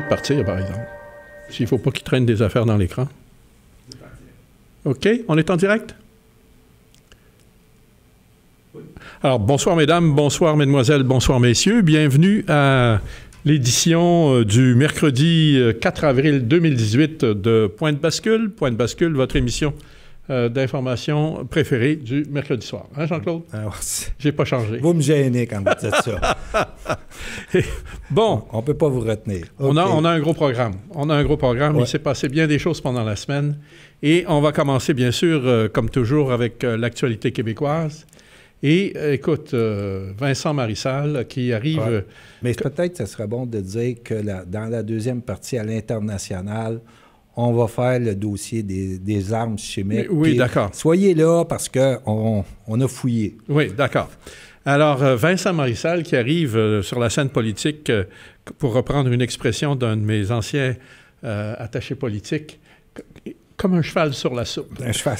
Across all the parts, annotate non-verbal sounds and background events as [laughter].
de partir, par exemple. S'il ne faut pas qu'il traîne des affaires dans l'écran. OK, on est en direct? Alors, bonsoir mesdames, bonsoir mesdemoiselles, bonsoir messieurs. Bienvenue à l'édition euh, du mercredi 4 euh, avril 2018 de Point de bascule. Point de bascule, votre émission d'information euh, d'informations préférées du mercredi soir. Hein, Jean-Claude? Ah, J'ai pas changé. Vous me gênez quand vous dites ça. [laughs] bon. On ne peut pas vous retenir. On, a, on a un gros programme. On a un gros programme. Il s'est passé bien des choses pendant la semaine. Et on va commencer, bien sûr, euh, comme toujours, avec euh, l'actualité québécoise. Et écoute, Vincent Marissal qui arrive. Mais peut-être que ce serait bon de dire que dans la deuxième partie à l'international, on va faire le dossier des, armes chimiques. Oui, d'accord. Soyez là parce qu'on on a fouillé. Oui, d'accord. Alors, euh, Vincent Marissal qui arrive euh, sur la scène politique, euh, pour reprendre une expression d'un de mes anciens attachés politiques, comme un cheval sur la soupe. Un cheval.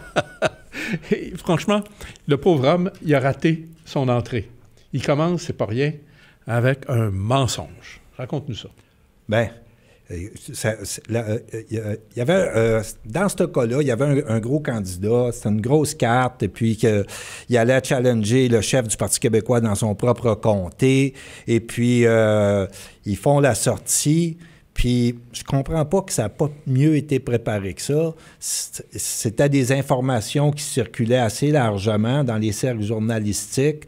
[laughs] franchement, le pauvre homme, il a raté son entrée. Il commence, c'est pas rien, avec un mensonge. Raconte-nous ça. Ben, euh, il y avait, euh, dans ce cas-là, il y avait un, gros candidat, c'était une grosse carte, et puis que, il allait challenger le chef du Parti québécois dans son propre comté, et puis euh, ils font la sortie. Puis je comprends pas que ça n'a pas mieux été préparé que ça. C'était des informations qui circulaient assez largement dans les cercles journalistiques.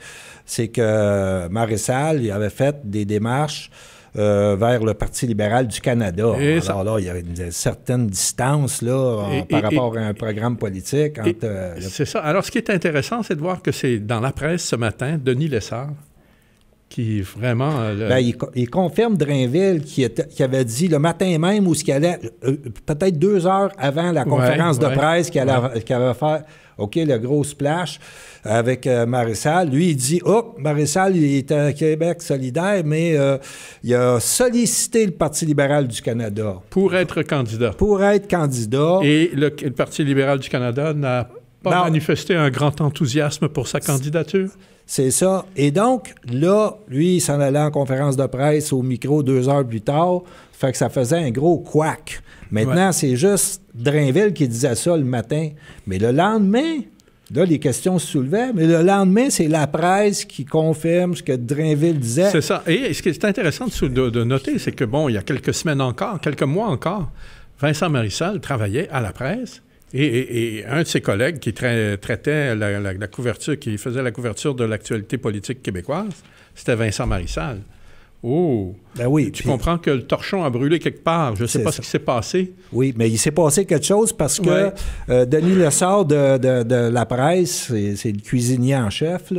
C'est que Marissal il avait fait des démarches euh, vers le Parti libéral du Canada. Alors là, il y a une certaine distance là, par rapport à un programme politique. Euh, c'est ça. Alors, ce qui est intéressant, c'est de voir que c'est dans la presse ce matin, Denis Lessard, qui vraiment... Euh, Bien, il, confirme Drainville qui, avait dit le matin même où ce qu'il allait, euh, peut-être deux heures avant la conférence de presse qu'il allait, fait faire, OK, le grosse splash avec euh, Marissal. Lui, il dit, oh, Marissal, il est à Québec solidaire, mais il a sollicité le Parti libéral du Canada. Pour être candidat. Pour être candidat. Et le, le Parti libéral du Canada n'a pas manifester un grand enthousiasme pour sa candidature. C'est ça. Et donc, là, lui, il s'en allait en conférence de presse au micro deux heures plus tard. Fait que ça faisait un gros couac. Maintenant, c'est juste Drainville qui disait ça le matin. Mais le lendemain, Là, les questions se soulevaient, mais le lendemain, c'est la presse qui confirme ce que Drainville disait. C'est ça. Et ce qui est intéressant de, de noter, c'est que, bon, il y a quelques semaines encore, quelques mois encore, Vincent Marissal travaillait à la presse et, un de ses collègues qui traitait la, couverture, qui faisait la couverture de l'actualité politique québécoise, c'était Vincent Marissal. Oh! Ben oui. Tu comprends que le torchon a brûlé quelque part. Je ne sais pas ce qui s'est passé. Oui, mais il s'est passé quelque chose parce que euh, Denis Lessard de, de, la presse, c'est le cuisinier en chef,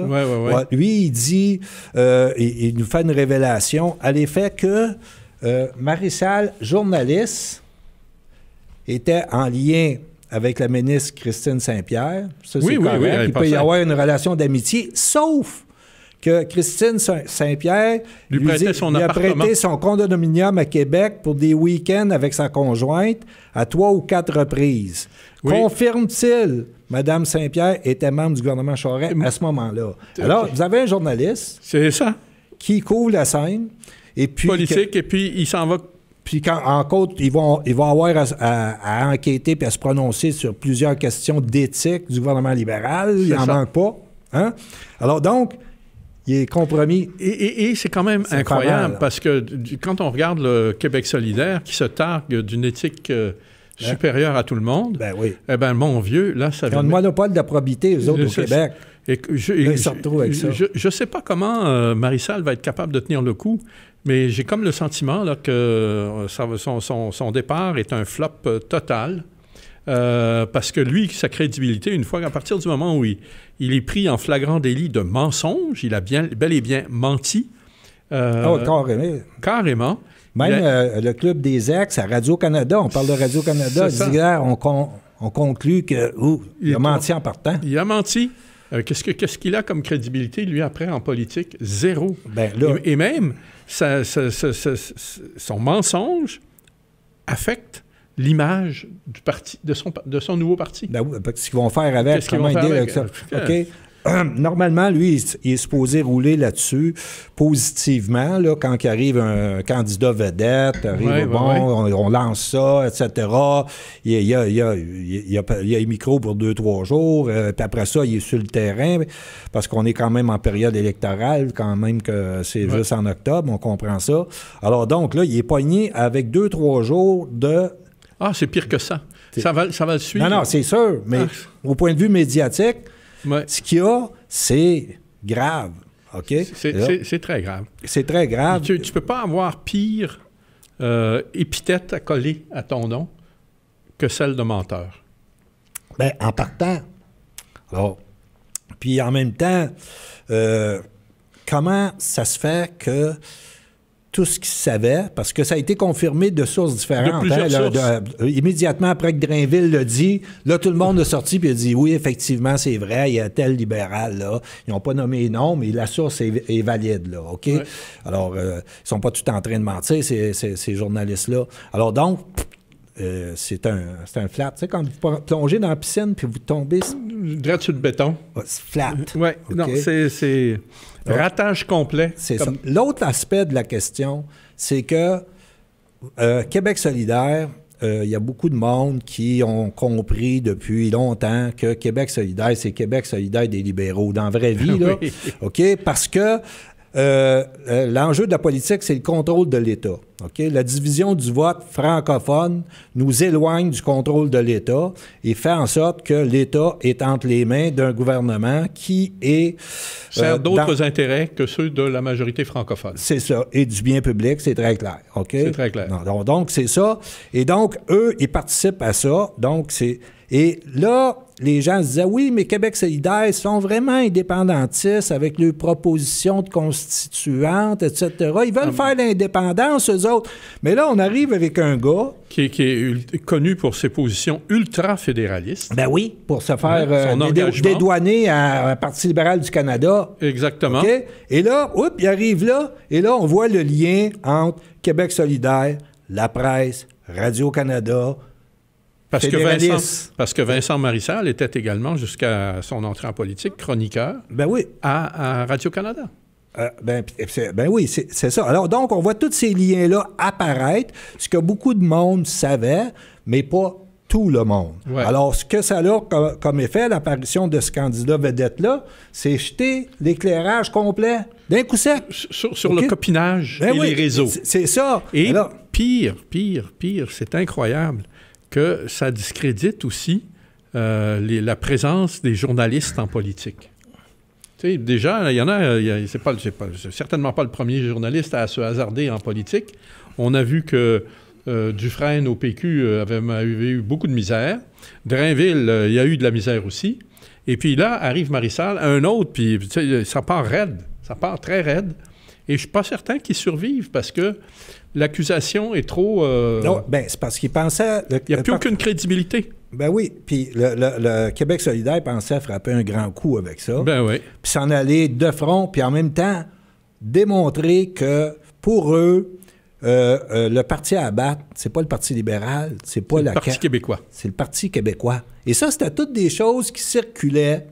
lui, il dit, euh, il, nous fait une révélation à l'effet que euh, Marissal, journaliste, était en lien avec la ministre Christine Saint-Pierre. Ça, oui, c'est oui, Oui, Il peut y avoir une relation d'amitié, sauf que Christine Saint-Pierre lui, a prêté son condominium à Québec pour des week-ends avec sa conjointe à trois ou quatre reprises. Confirme-t-il, Mme Saint-Pierre était membre du gouvernement Charest à ce moment-là. Alors, vous avez un journaliste. C'est ça. Qui couvre la scène. Et puis, Politique, et puis il s'en va puis quand, en côte, ils vont, ils vont avoir à, enquêter puis à se prononcer sur plusieurs questions d'éthique du gouvernement libéral. Il n'en manque pas. Hein? Alors donc, il est compromis. Et, c'est quand même incroyable parce que quand on regarde le Québec solidaire qui se targue d'une éthique... Euh, hein? supérieure à tout le monde. Ben eh bien, mon vieux, là, ça... Ils ont monopole de la probité, eux autres, au Québec. je, Je ne sais pas comment euh, Marissal va être capable de tenir le coup mais j'ai comme le sentiment que euh, son, départ est un flop euh, total. Euh, parce que lui, sa crédibilité, une fois qu'à partir du moment où il, est pris en flagrant délit de mensonge, il a bien, bel et bien menti. oh, carrément. Carrément. Même le club des ex à Radio-Canada, on parle de Radio-Canada, on, conclut que il, a menti en partant. Il a menti. qu'est-ce, qu'il a comme crédibilité, lui, après, en politique? Zéro. Ben et même, son mensonge affecte l'image du parti, de son, nouveau parti. Ben oui, ben, ce qu'ils vont faire avec, comment ils vont faire ça. Euh, OK [clears throat] normalement, lui, il, est supposé rouler là-dessus positivement, là, quand il arrive un candidat vedette, On, lance ça, etc. Il y a, il y les micros pour deux, trois jours, euh, puis après ça, il est sur le terrain, parce qu'on est quand même en période électorale, quand même que c'est juste en octobre, on comprend ça. Alors donc, là, il est poigné avec deux, trois jours de... Ah, c'est pire que ça. Ça va, ça va le suivre. Non, non, c'est sûr, mais ah. au point de vue médiatique... Ce qu'il y a, c'est grave. OK? C'est très grave. C'est très grave. Tu ne peux pas avoir pire euh, épithète à coller à ton nom que celle de menteur. Bien, en partant. puis en même temps, euh, comment ça se fait que tout ce qu'ils savaient, parce que ça a été confirmé de sources différentes. Hein, euh, immédiatement après que Drainville l'a dit, là, tout le monde est sorti et a dit oui, effectivement, c'est vrai, il y a tel libéral, là. Ils n'ont pas nommé les noms, mais la source est, valide, là, OK? Alors, euh, ils sont pas tout en train de mentir, ces, journalistes-là. Alors, donc, euh, c'est un, un flat. Tu sais, quand vous plongez dans la piscine puis vous tombez Gratuit de béton. flat. Oui, non, c'est ratage complet. C'est ça. L'autre aspect de la question, c'est que euh, Québec solidaire, euh, il y a beaucoup de monde qui ont compris depuis longtemps que Québec solidaire, c'est Québec solidaire des libéraux, dans la vraie vie. [laughs] Là. OK? Parce que euh, euh, l'enjeu de la politique, c'est le contrôle de l'État. OK? La division du vote francophone nous éloigne du contrôle de l'État et fait en sorte que l'État est entre les mains d'un gouvernement qui est... Euh, Sert d'autres intérêts que ceux de la majorité francophone. C'est ça. Et du bien public, c'est très clair. OK? C'est très clair. donc, c'est ça. Et donc, eux, ils participent à ça. Donc, c'est... Et là, les gens se disaient oui, mais Québec solidaire, ils sont vraiment indépendantistes avec leurs propositions de constituantes, etc. Ils veulent ah, faire l'indépendance, eux autres. Mais là, on arrive avec un gars. Qui, est connu pour ses positions ultra-fédéralistes. Ben oui, pour se faire euh, dédouaner à, un Parti libéral du Canada. Exactement. Et là, oups, il arrive là, et là, on voit le lien entre Québec solidaire, la presse, Radio-Canada, parce que, Vincent, parce Marissal était également, jusqu'à son entrée en politique, chroniqueur ben oui. à, Radio-Canada. Euh, ben, ben, oui, c'est ça. Alors, donc, on voit tous ces liens-là apparaître, ce que beaucoup de monde savait, mais pas tout le monde. Alors, ce que ça a comme, effet, l'apparition de ce candidat vedette-là, c'est jeter l'éclairage complet d'un coup sec. Sur, le copinage ben et les réseaux. C'est ça. Et pire, pire, pire, c'est incroyable que ça discrédite aussi euh, la présence des journalistes en politique. Tu sais, déjà, il y en a, c'est, pas, certainement pas le premier journaliste à se hasarder en politique. On a vu que euh, Dufresne au PQ euh, avait, eu beaucoup de misère. Drainville, il y a eu de la misère aussi. Et puis là, arrive Marissal, un autre, puis ça part raide. Ça part très raide. Et je suis pas certain qu'ils survivent parce que l'accusation est trop. Euh, non, ben, c'est parce qu'il pensait. Il n'y a plus aucune crédibilité. Ben oui. Puis le, Québec solidaire pensait frapper un grand coup avec ça. Ben oui. Puis s'en aller de front, puis en même temps démontrer que pour eux, euh, euh, le parti à abattre, c'est pas le Parti libéral, c'est pas la. Le Parti québécois. C'est le Parti québécois. Et ça, c'était toutes des choses qui circulaient,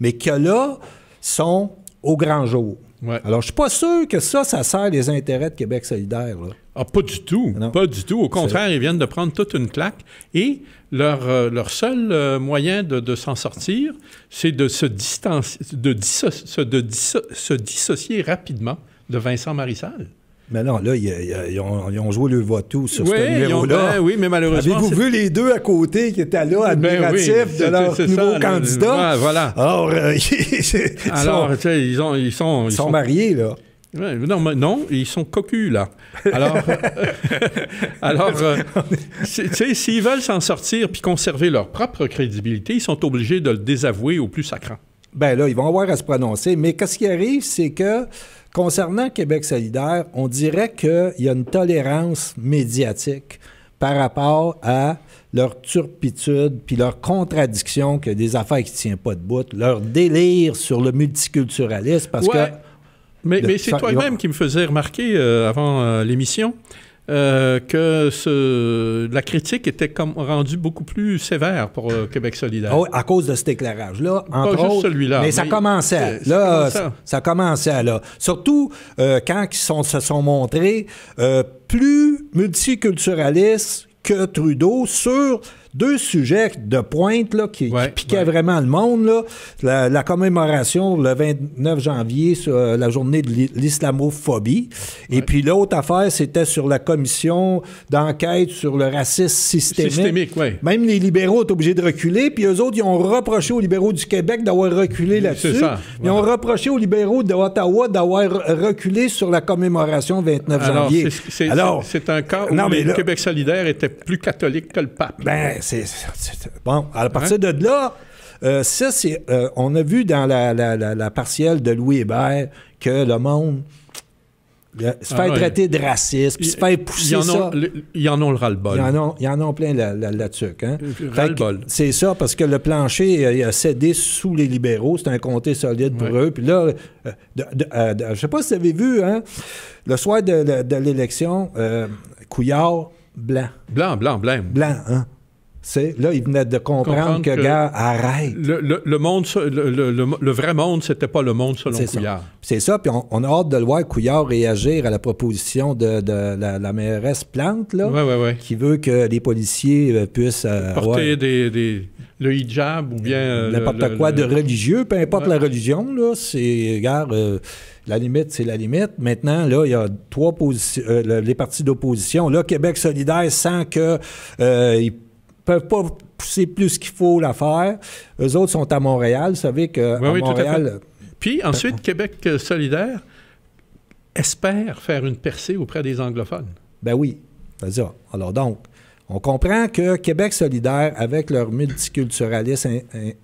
mais que là, sont au grand jour. Alors, je suis pas sûr que ça, ça sert les intérêts de Québec solidaire. Ah, pas du tout. Pas du tout. Au contraire, ils viennent de prendre toute une claque et leur, euh, seul euh, moyen de, s'en sortir, c'est de, se, distancier, de, se dissocier rapidement de Vincent Marissal. Mais non, là, ils, ont, joué le vote-tout sur oui, ce numéro-là. Ben oui, mais malheureusement. Avez-vous vu les deux à côté qui étaient là, ben admiratifs de leur nouveau candidat? voilà. Alors, euh, [laughs] ils, ont, ils, sont, ils sont, mariés, là. non, non, ils sont cocus, là. Alors, [laughs] [laughs] alors euh, s'ils veulent s'en sortir puis conserver leur propre crédibilité, ils sont obligés de le désavouer au plus sacrant. Ben là, ils vont avoir à se prononcer. Mais qu'est-ce qui arrive, c'est que concernant Québec solidaire, on dirait qu'il y a une tolérance médiatique par rapport à leur turpitude, puis leur contradiction que des affaires qui ne tiennent pas de bout, leur délire sur le multiculturalisme, parce que... Mais, c'est toi-même qui me faisais remarquer euh, avant euh, l'émission euh, que la critique était comme rendue beaucoup plus sévère pour euh, Québec solidaire. Oh, à cause de cet éclairage-là, Pas juste celui-là. Mais, ça commençait. Là, ça, commençait là. Surtout euh, quand ils se sont montrés plus multiculturalistes que Trudeau sur deux sujets de pointe là, qui, piquaient vraiment le monde. Là. La, commémoration le 29 janvier, sur euh, la journée de l'islamophobie. Et puis l'autre affaire, c'était sur la commission d'enquête sur le racisme systémique. Même les libéraux étaient obligés de reculer. Puis eux autres, ils ont reproché aux libéraux du Québec d'avoir reculé là-dessus. Ils ont reproché aux libéraux d'Ottawa d'avoir reculé sur la commémoration 29 janvier. Alors, c'est un cas où le Québec solidaire était plus catholique que le pape. Ben, c'est. Bon, à partir de là. Euh, ça, c'est. Euh, on a vu dans la, la, partielle de Louis Hébert que le monde se ah fait traiter de raciste, puis se fait pousser en ça. Ont, ils en ont le ras-le-bol. Ils, y en ont plein la, la, tuque. Hein? C'est ça, parce que le plancher euh, a cédé sous les libéraux. C'est un comté solide pour eux. Puis là, je ne sais pas si vous avez vu, hein, le soir de, l'élection, Couillard, blanc. Blanc, blanc, blanc. Blanc, hein? là, il venait de comprendre, que, arrête. Le, le, monde, le, vrai monde, c'était pas le monde selon Couillard. C'est ça, puis on, a hâte de le voir Couillard réagir à la proposition de, la, mairesse Plante, là, qui veut que les policiers euh, puissent... Euh, Porter des, le hijab ou bien... Euh, N'importe quoi de religieux, peu importe la religion, là, c'est, gars... la limite, c'est la limite. Maintenant, là, il y a trois positions, les partis d'opposition. Là, Québec solidaire sent que peuvent pas pousser plus qu'il faut la faire. Eux autres sont à Montréal. Vous savez que à Montréal. Puis ensuite, Québec solidaire espère faire une percée auprès des anglophones. Ben oui. Alors donc, on comprend que Québec solidaire, avec leur multiculturalisme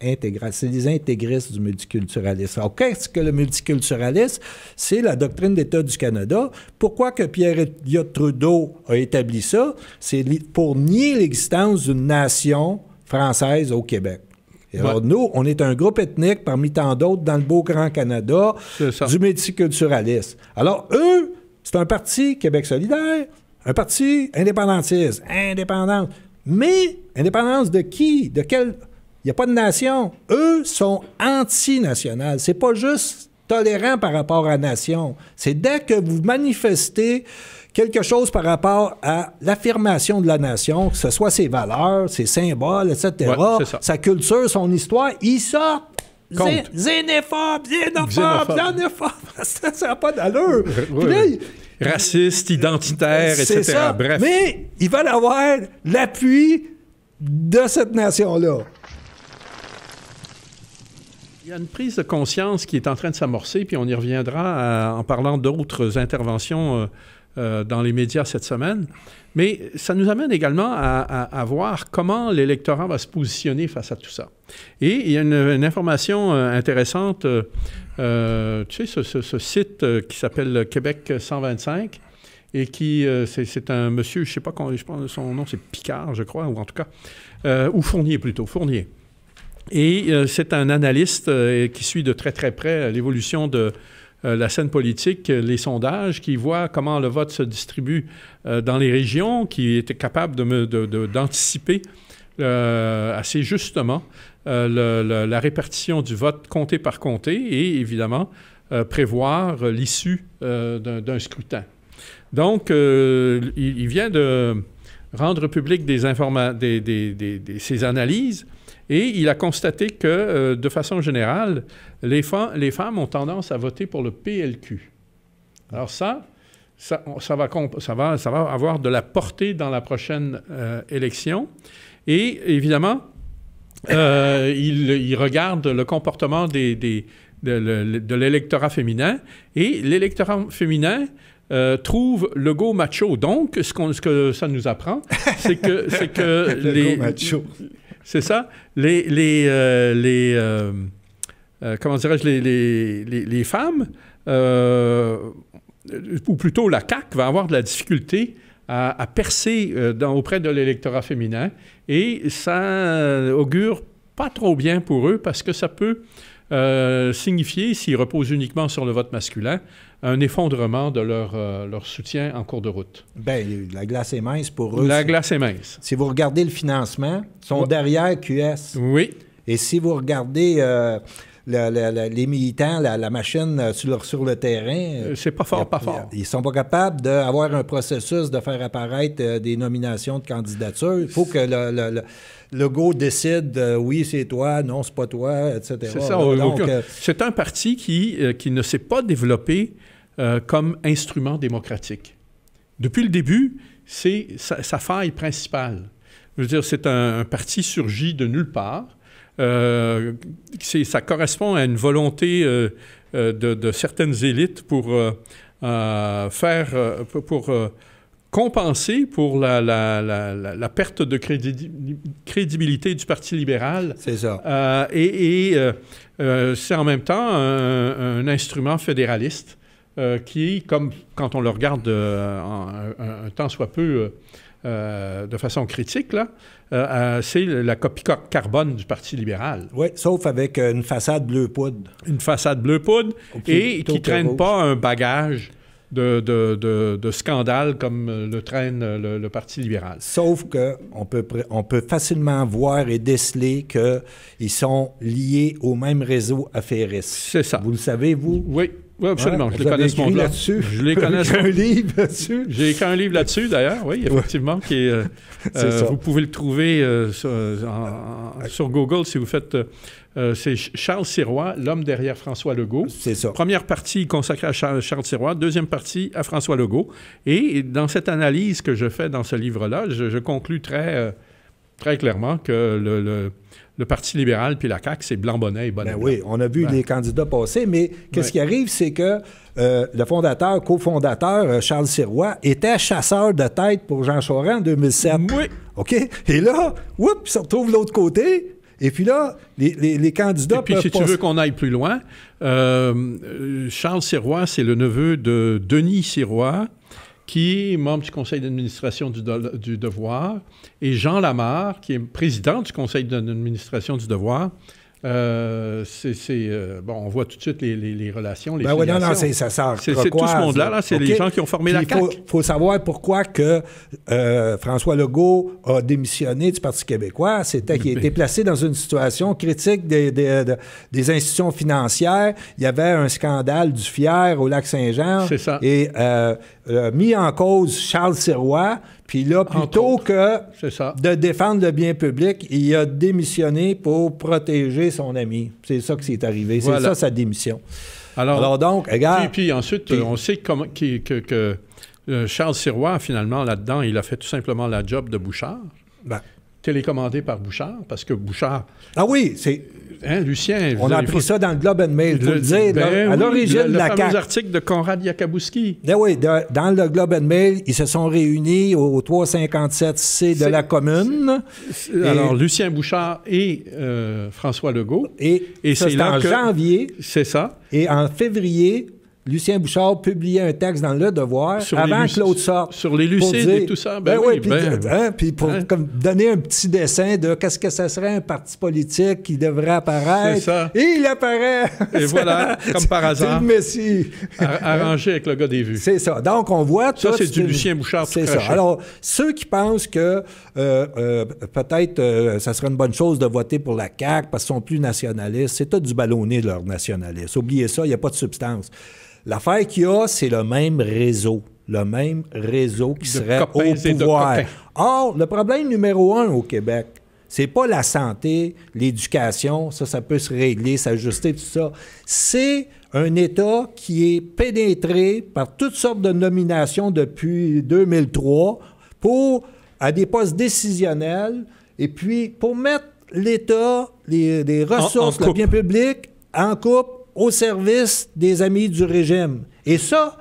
intégral, c'est les intégristes du multiculturalisme. Alors, qu'est-ce que le multiculturalisme? C'est la doctrine d'État du Canada. Pourquoi que Pierre Elliott Trudeau a établi ça? C'est pour nier l'existence d'une nation française au Québec. Alors, nous, on est un groupe ethnique parmi tant d'autres dans le beau Grand Canada du multiculturalisme. Alors, eux, c'est un parti, Québec solidaire, un parti indépendantiste, indépendance. Mais indépendance de qui? De quel. Il n'y a pas de nation. Eux sont anti C'est pas juste tolérant par rapport à la nation. C'est dès que vous manifestez quelque chose par rapport à l'affirmation de la nation, que ce soit ses valeurs, ses symboles, etc., sa culture, son histoire, ils sortent Zé, zénéphobe, bien ça n'a pas d'allure raciste, identitaire, etc. Ça. Bref. Mais ils veulent avoir l'appui de cette nation-là. Il y a une prise de conscience qui est en train de s'amorcer, puis on y reviendra euh, en parlant d'autres interventions euh, euh, dans les médias cette semaine. Mais ça nous amène également à, voir comment l'électorat va se positionner face à tout ça. Et il y a une, information intéressante euh, tu sais, ce, site euh, qui s'appelle Québec 125 et qui, euh, c'est un monsieur, je ne sais pas comment je pense son nom, c'est Picard, je crois, ou en tout cas, ou Fournier plutôt, Fournier. Et c'est un analyste qui suit de très très près l'évolution de la scène politique, les sondages, qui voit comment le vote se distribue dans les régions, qui était capable d'anticiper de, assez justement euh, la répartition du vote compté par comté et évidemment euh, prévoir l'issue euh, d'un scrutin. Donc, il, vient de rendre public des des, des, ses analyses et il a constaté que, de façon générale, les, femmes ont tendance à voter pour le PLQ. Alors ça, ça, va, ça, va, ça va, avoir de la portée dans la prochaine élection. Et évidemment, euh, il, regarde le comportement des, de, l'électorat féminin et l'électorat féminin euh, trouve le go macho. Donc, ce, ce que ça nous apprend, c'est que, c'est que [laughs] les, C'est ça. Les, les, euh, euh, comment dirais-je, les, femmes, ou plutôt la CAQ, va avoir de la difficulté à, percer dans, auprès de l'électorat féminin et ça euh, augure pas trop bien pour eux parce que ça peut euh, signifier, s'ils reposent uniquement sur le vote masculin, un effondrement de leur, euh, soutien en cours de route. Bien, la glace est mince pour eux. La glace est mince. Si vous regardez le financement, ils sont derrière QS. Oui. Et si vous regardez les militants, la, machine euh, sur, sur le terrain. Euh, euh, c'est pas fort, pas fort. Ils sont pas capables d'avoir un processus de faire apparaître des nominations de candidatures. Il faut que le, le, le go décide oui, c'est toi, non, c'est pas toi, etc. C'est ça. c'est un parti qui, qui ne s'est pas développé comme instrument démocratique. Depuis le début, c'est sa, faille principale. Je veux dire, c'est un, un, parti surgi de nulle part euh, ça correspond à une volonté euh, euh, de, certaines élites pour faire, pour, compenser pour la, perte de crédibilité du Parti libéral. C'est ça. et, c'est en même temps un, instrument fédéraliste qui, comme quand on le regarde un, temps soit peu euh, de façon critique, euh, euh, c'est la copie carbone du Parti libéral. Oui, sauf avec une façade bleu poudre. Une façade bleu poudre et qui ne traîne pas un bagage de, scandale comme le traîne le, Parti libéral. Sauf qu'on peut, on peut facilement voir et déceler qu'ils sont liés au même réseau affairiste. C'est ça. Vous le savez, vous? Oui. Oui, absolument. Je, les connais mon monde là-dessus. je les connais. [laughs] un livre là-dessus. J'ai écrit un livre là-dessus, d'ailleurs, oui, effectivement. Qui euh, [laughs] euh, Vous pouvez le trouver euh, sur, Google si vous faites. c'est Charles Sirois, l'homme derrière François Legault. C'est ça. Première partie consacrée à Charles, Sirois, deuxième partie à François Legault. Et, dans cette analyse que je fais dans ce livre-là, je, je, conclus très, très clairement que le, le le Parti libéral puis la CAQ, c'est blanc-bonnet et bonnet. Ben oui, on a vu ben. les candidats passer, mais qu'est-ce qui arrive, c'est que euh, le fondateur, cofondateur, euh, Charles Sirois, était chasseur de tête pour Jean Chorin en 2007. Oui. OK? Et là, oups, il se retrouve l'autre côté. Et puis là, les, candidats... Et puis, si tu veux qu'on aille plus loin, euh, Charles Sirois, c'est le neveu de Denis Sirois, qui est membre du conseil d'administration du, Devoir, et Jean Lamar, qui est président du conseil d'administration du Devoir, euh, c'est, euh, bon, on voit tout de suite les, les, les relations, les ben c'est, ça tout ce monde-là, c'est les gens qui ont formé la CAQ. Il faut, savoir pourquoi que euh, François Legault a démissionné du Parti québécois. C'était qu'il [laughs] était ben. placé dans une situation critique des, des, institutions financières. Il y avait un scandale du FIER au Lac-Saint-Jean. C'est ça. Et mis en cause Charles Sirois, puis là, plutôt que de défendre le bien public, il a démissionné pour protéger son ami. C'est ça qui s'est arrivé. C'est ça sa démission. Alors, donc, regarde. Puis, ensuite, on sait comment, que, euh, Charles Sirois, finalement, là-dedans, il a fait tout simplement la job de Bouchard. Ben, télécommandé par Bouchard, parce que Bouchard. Ah oui, c'est. Hein, Lucien. On a appris ça dans le Globe and Mail, faut le, dire. Ben à l'origine de la CAQ. de Conrad Yakabouski. Ben oui, dans le Globe and Mail, ils se sont réunis au, 357C de la commune. Alors, Lucien Bouchard et euh, François Legault. Et, c'est en janvier. C'est ça. Et en février, Lucien Bouchard publiait un texte dans Le Devoir sur avant que l'autre sorte. Sur les lucides et tout ça. Ben, ben oui, puis, ben. Hein, pour hein? donner un petit dessin de qu'est-ce que ça serait un parti politique qui devrait apparaître. C'est Ça. Et il apparaît. Et voilà, [laughs] comme par hasard. Le messie. arrangé avec le gars des vues. C'est ça. Donc, on voit Ça, c'est du Lucien Bouchard C'est ça. Alors, ceux qui pensent que euh, euh, peut-être euh, ça serait une bonne chose de voter pour la CAQ parce qu'ils sont plus nationalistes, c'est tout du ballonné, de leur nationaliste Oubliez ça, il n'y a pas de substance. L'affaire qu'il y a, c'est le même réseau. Le même réseau qui serait au pouvoir. Or, le problème numéro un au Québec, c'est pas la santé, l'éducation, ça, ça peut se régler, s'ajuster, tout ça. C'est un État qui est pénétré par toutes sortes de nominations depuis 2003 pour, à des postes décisionnels et puis pour mettre l'État, les, ressources, le bien public en couple au service des amis du régime. Et ça,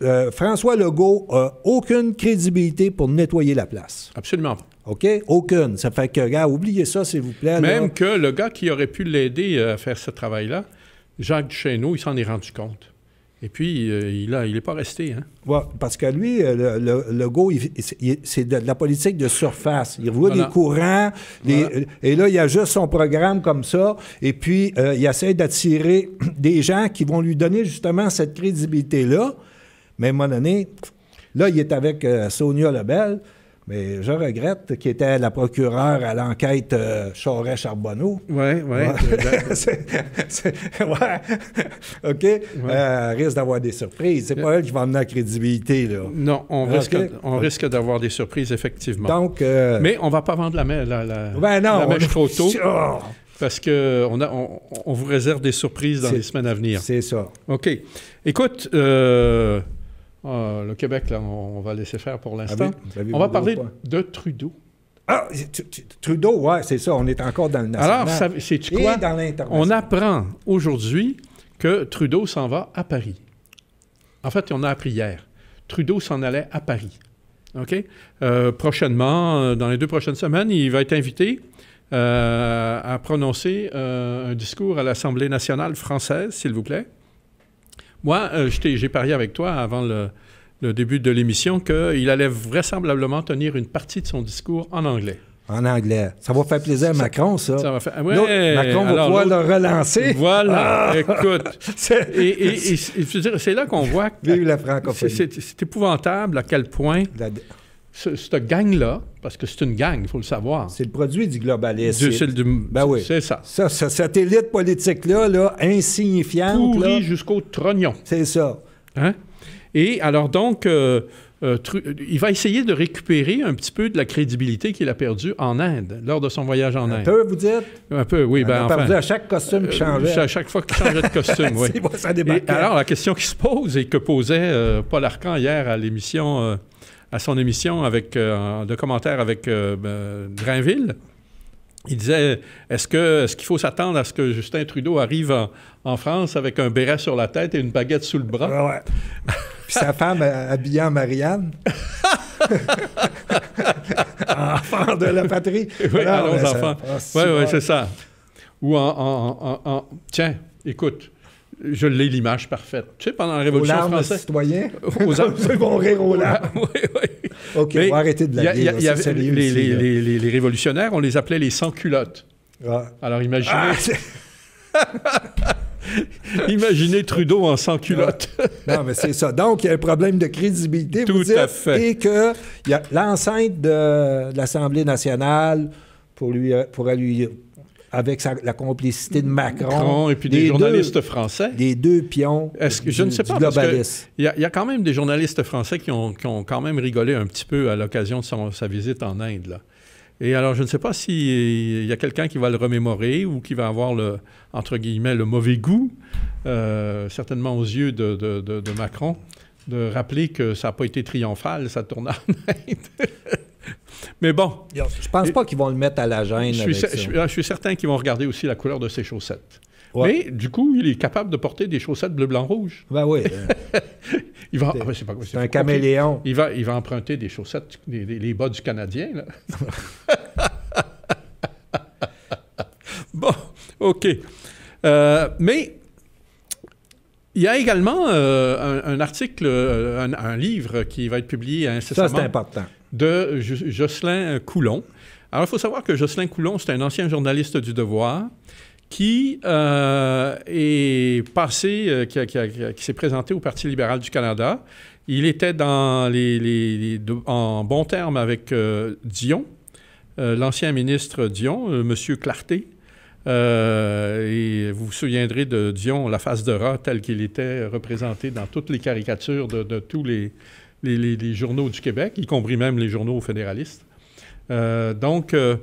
euh, François Legault a aucune crédibilité pour nettoyer la place. Absolument pas. OK? Aucune. Ça fait que, gars, oubliez ça, s'il vous plaît. Même que le gars qui aurait pu l'aider euh, à faire ce travail-là, Jacques Duchesneau, il s'en est rendu compte. Et puis, euh, il n'est pas resté. Hein? Oui, parce qu'à lui, euh, le, go, c'est de, la politique de surface. Il voit des courants, euh, et là, il a juste son programme comme ça, et puis il essaie d'attirer [clears throat] des gens qui vont lui donner justement cette crédibilité-là. Mais à un moment donné, là, il est avec Sonia Lebel. Mais je regrette qu'il était la procureure à l'enquête euh, Charest-Charbonneau. Oui, oui. [laughs] Ouais. OK. Euh, risque d'avoir des surprises. C'est pas elle qui va amener la crédibilité. Là. Non, on ah, risque, on risque d'avoir des surprises, effectivement. Donc, euh, Mais on va pas vendre la, la, la, ben non, mèche photo. [laughs] Ah! Parce qu'on on, a, on, vous réserve des surprises dans les semaines à venir. C'est ça. OK. Écoute, euh, ah, le Québec, là, on, va laisser faire pour ah l'instant. On va parler de Trudeau. Ah, Trudeau, ouais, c'est ça, on est encore dans le national. Alors, c'est quoi? on apprend aujourd'hui que Trudeau s'en va à Paris. En fait, on a appris hier. Trudeau s'en allait à Paris. OK? Euh, prochainement, euh, dans les deux prochaines semaines, il va être invité euh, à prononcer un discours à l'Assemblée nationale française, s'il vous plaît. Moi, euh, j'ai parié avec toi avant le, début de l'émission qu'il allait vraisemblablement tenir une partie de son discours en anglais. En anglais. Ça va faire plaisir à Macron, ça. ça va faire... Macron va pouvoir le relancer. Voilà, ah! écoute. [laughs] c'est... là qu'on voit... Que, C'est, épouvantable à quel point cette gang-là, parce que c'est une gang, il faut le savoir. C'est le produit du globalisme. C'est ben oui. ça. Ça, Cette élite politique-là, là, Pourri jusqu'au trognon. C'est ça. Hein? Et alors donc, euh, euh, il va essayer de récupérer un petit peu de la crédibilité qu'il a perdue en Inde, lors de son voyage en Inde. Un peu, vous dites? Un peu, oui. ben, à chaque costume euh, changeait. À chaque fois qu'il changeait de costume, [laughs] oui. ça alors, la question qui se pose et que posait Paul Arcan hier à l'émission à son émission avec, euh, de commentaires avec euh, ben, Il disait est-ce que ce qu'il faut s'attendre à ce que Justin Trudeau arrive en, France avec un béret sur la tête et une baguette sous le bras Puis sa femme euh, habillée en Marianne. [laughs] enfant de la patrie. Oui, allons enfants. Oui, c'est ça. Ou en tiens, écoute, je l'ai l'image parfaite. Tu sais, pendant la Révolution aux française. citoyens. [laughs] Aux armes. [laughs] rire [laughs] oui, oui. OK, on va arrêter de la y les, les, révolutionnaires, on les appelait les sans-culottes. Ah. Alors imaginez. Ah, imaginez Trudeau en sans culotte. Ah. non, mais c'est ça. Donc, il y a un problème de crédibilité. Tout dire. — à fait. Et que l'enceinte de, de l'Assemblée nationale, pour, lui, euh, lui, avec la complicité de Macron. Macron et puis des, journalistes français. Des deux pions. est je ne sais pas. Il y, y, a quand même des journalistes français qui ont, qui ont quand même rigolé un petit peu à l'occasion de sa visite en Inde. Et alors, je ne sais pas s'il y a quelqu'un qui va le remémorer ou qui va avoir, le, entre guillemets, le mauvais goût, euh, certainement aux yeux de, de Macron, de rappeler que ça n'a pas été triomphal, ça tournée en Inde. [laughs] Mais bon. Je pense pas qu'ils vont le mettre à la gêne. Je suis, ah, certain qu'ils vont regarder aussi la couleur de ses chaussettes. Mais du coup, il est capable de porter des chaussettes bleu, blanc, rouge. Ben oui. [laughs] Euh, il va, c'est, ah, ben, un caméléon. Il, va, il va emprunter des chaussettes, les bas du Canadien. [laughs] bon, OK. Euh, mais il y a également euh, un, article, un, livre qui va être publié incessamment. Ça, c'est important de Jocelyn Coulon. Alors, il faut savoir que Jocelyn Coulon, c'est un ancien journaliste du Devoir qui euh, est passé, euh, qui, s'est présenté au Parti libéral du Canada. Il était en bons termes avec euh, Dion, l'ancien ministre Dion, M. Clarté. et vous vous souviendrez de Dion, la face de rat, tel qu'il était représenté dans toutes les caricatures de tous les les, journaux du Québec, y compris même les journaux fédéralistes. Euh, donc, euh,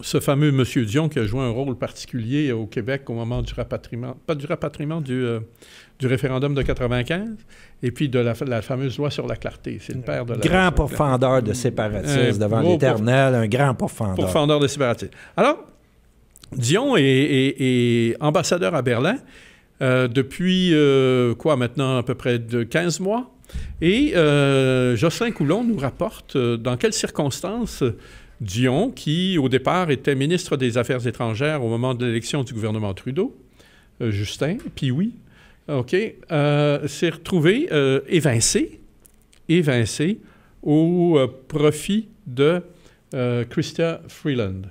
ce fameux Monsieur Dion qui a joué un rôle particulier au Québec au moment du rapatriement, pas du rapatriement, du, euh, référendum de 95, et puis de la, fameuse loi sur la clarté. C'est une père de la... Grand pourfendeur de séparatistes devant l'Éternel, un grand pourfendeur. profondeur de séparatistes. Alors, Dion est, ambassadeur à Berlin depuis, quoi, maintenant, à peu près de 15 mois et euh, Jocelyn Coulon nous rapporte euh, dans quelles circonstances Dion, qui au départ était ministre des Affaires étrangères au moment de l'élection du gouvernement Trudeau, euh, Justin, puis oui, OK, s'est retrouvé évincé, évincé au profit de Christian Freeland.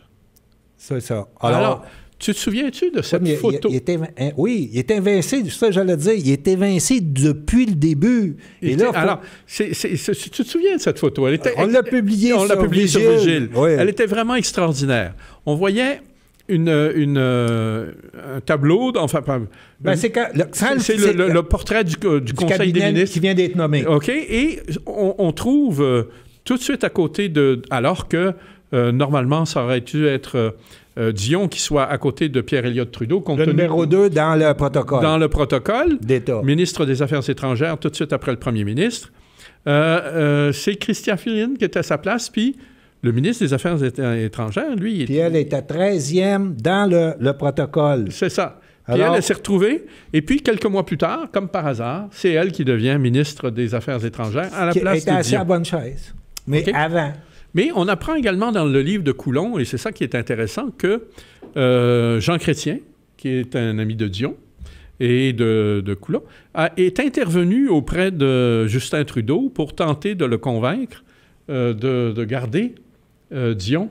C'est ça. Alors tu te souviens-tu de cette photo? Oui, il était, hein, oui, il c'est ça que j'allais dire. Il était vincé depuis le début. Et Alors, tu te souviens de cette photo? Elle était, on l'a publiée sur, publié sur Vigile. Elle était vraiment extraordinaire. On voyait une, euh, un tableau, enfin, ben, c'est le, portrait du, Conseil des ministres. qui vient d'être nommé. OK, et on, trouve euh, tout de suite à côté de... Alors que, euh, normalement, ça aurait dû être euh, Dion qui soit à côté de pierre Elliott Trudeau. Compte le numéro 2 dans le protocole. Dans le protocole. D'État. Ministre des Affaires étrangères, tout de suite après le premier ministre. Euh, euh, c'est Christian Filine qui était à sa place, puis le ministre des Affaires étrangères, lui... puis elle était 13e dans le, le protocole. C'est ça. Puis elle, s'est retrouvée. Et puis, quelques mois plus tard, comme par hasard, c'est elle qui devient ministre des Affaires étrangères à la place de Dion. assez à bonne chaise. Mais avant. Mais on apprend également dans le livre de Coulomb, et c'est ça qui est intéressant, que euh, Jean Chrétien, qui est un ami de Dion et de, Coulomb, est intervenu auprès de Justin Trudeau pour tenter de le convaincre euh, de, garder euh, Dion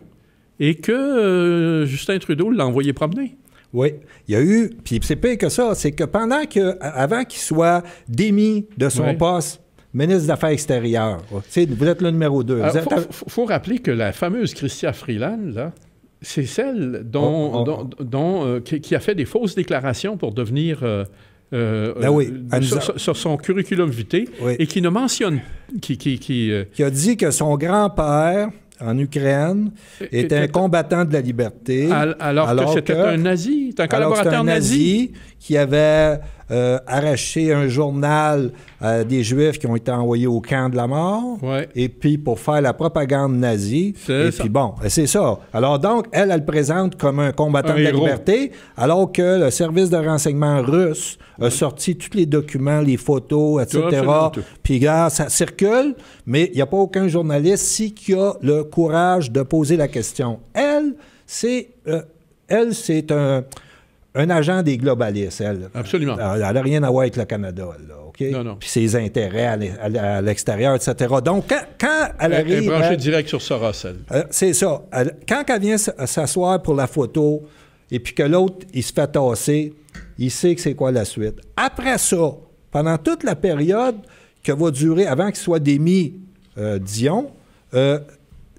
et que Justin Trudeau l'a envoyé promener. Oui, il y a eu, puis c'est pire que ça, c'est que pendant que, avant qu'il soit démis de son poste, ministre des Affaires extérieures. Oh, vous êtes le numéro 2. Il euh, faut, rappeler que la fameuse Christia Freeland, là, c'est celle dont, oh, oh. dont, euh, qui, a fait des fausses déclarations pour devenir... Euh, euh ben sur, son curriculum vitae et qui ne mentionne. Qui, qui, qui, qui a dit que son grand-père en Ukraine était un combattant de la liberté. alors, que c'était un nazi, un collaborateur nazi. qui avait euh, arraché arracher un journal euh, des Juifs qui ont été envoyés au camp de la mort, et puis pour faire la propagande nazie. Et puis bon, euh, c'est ça. Alors donc, elle, elle présente comme un combattant de la liberté, alors que le service de renseignement russe a sorti tous les documents, les photos, etc. Puis ça circule, mais il n'y a pas aucun journaliste si qui a le courage de poser la question. Elle, c'est elle, c'est un un agent des globalistes, elle. Absolument. Elle n'a rien à voir avec le Canada, là, OK? Non, non. Puis ses intérêts à l'extérieur, etc. Donc, quand, quand elle, arrive... Elle est branchée direct sur Soros, elle. Euh, c'est ça. quand elle vient s'asseoir pour la photo et puis que l'autre, il se fait tasser, il sait que c'est quoi la suite. Après ça, pendant toute la période que va durer, avant qu'il soit démis euh, Dion, euh,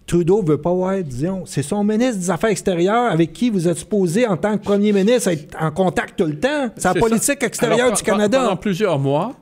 Trudeau veut pas voir, Dion. C'est son ministre des Affaires extérieures avec qui vous êtes supposé, en tant que premier ministre, être en contact tout le temps. C'est la politique extérieure du Canada. Pendant plusieurs mois,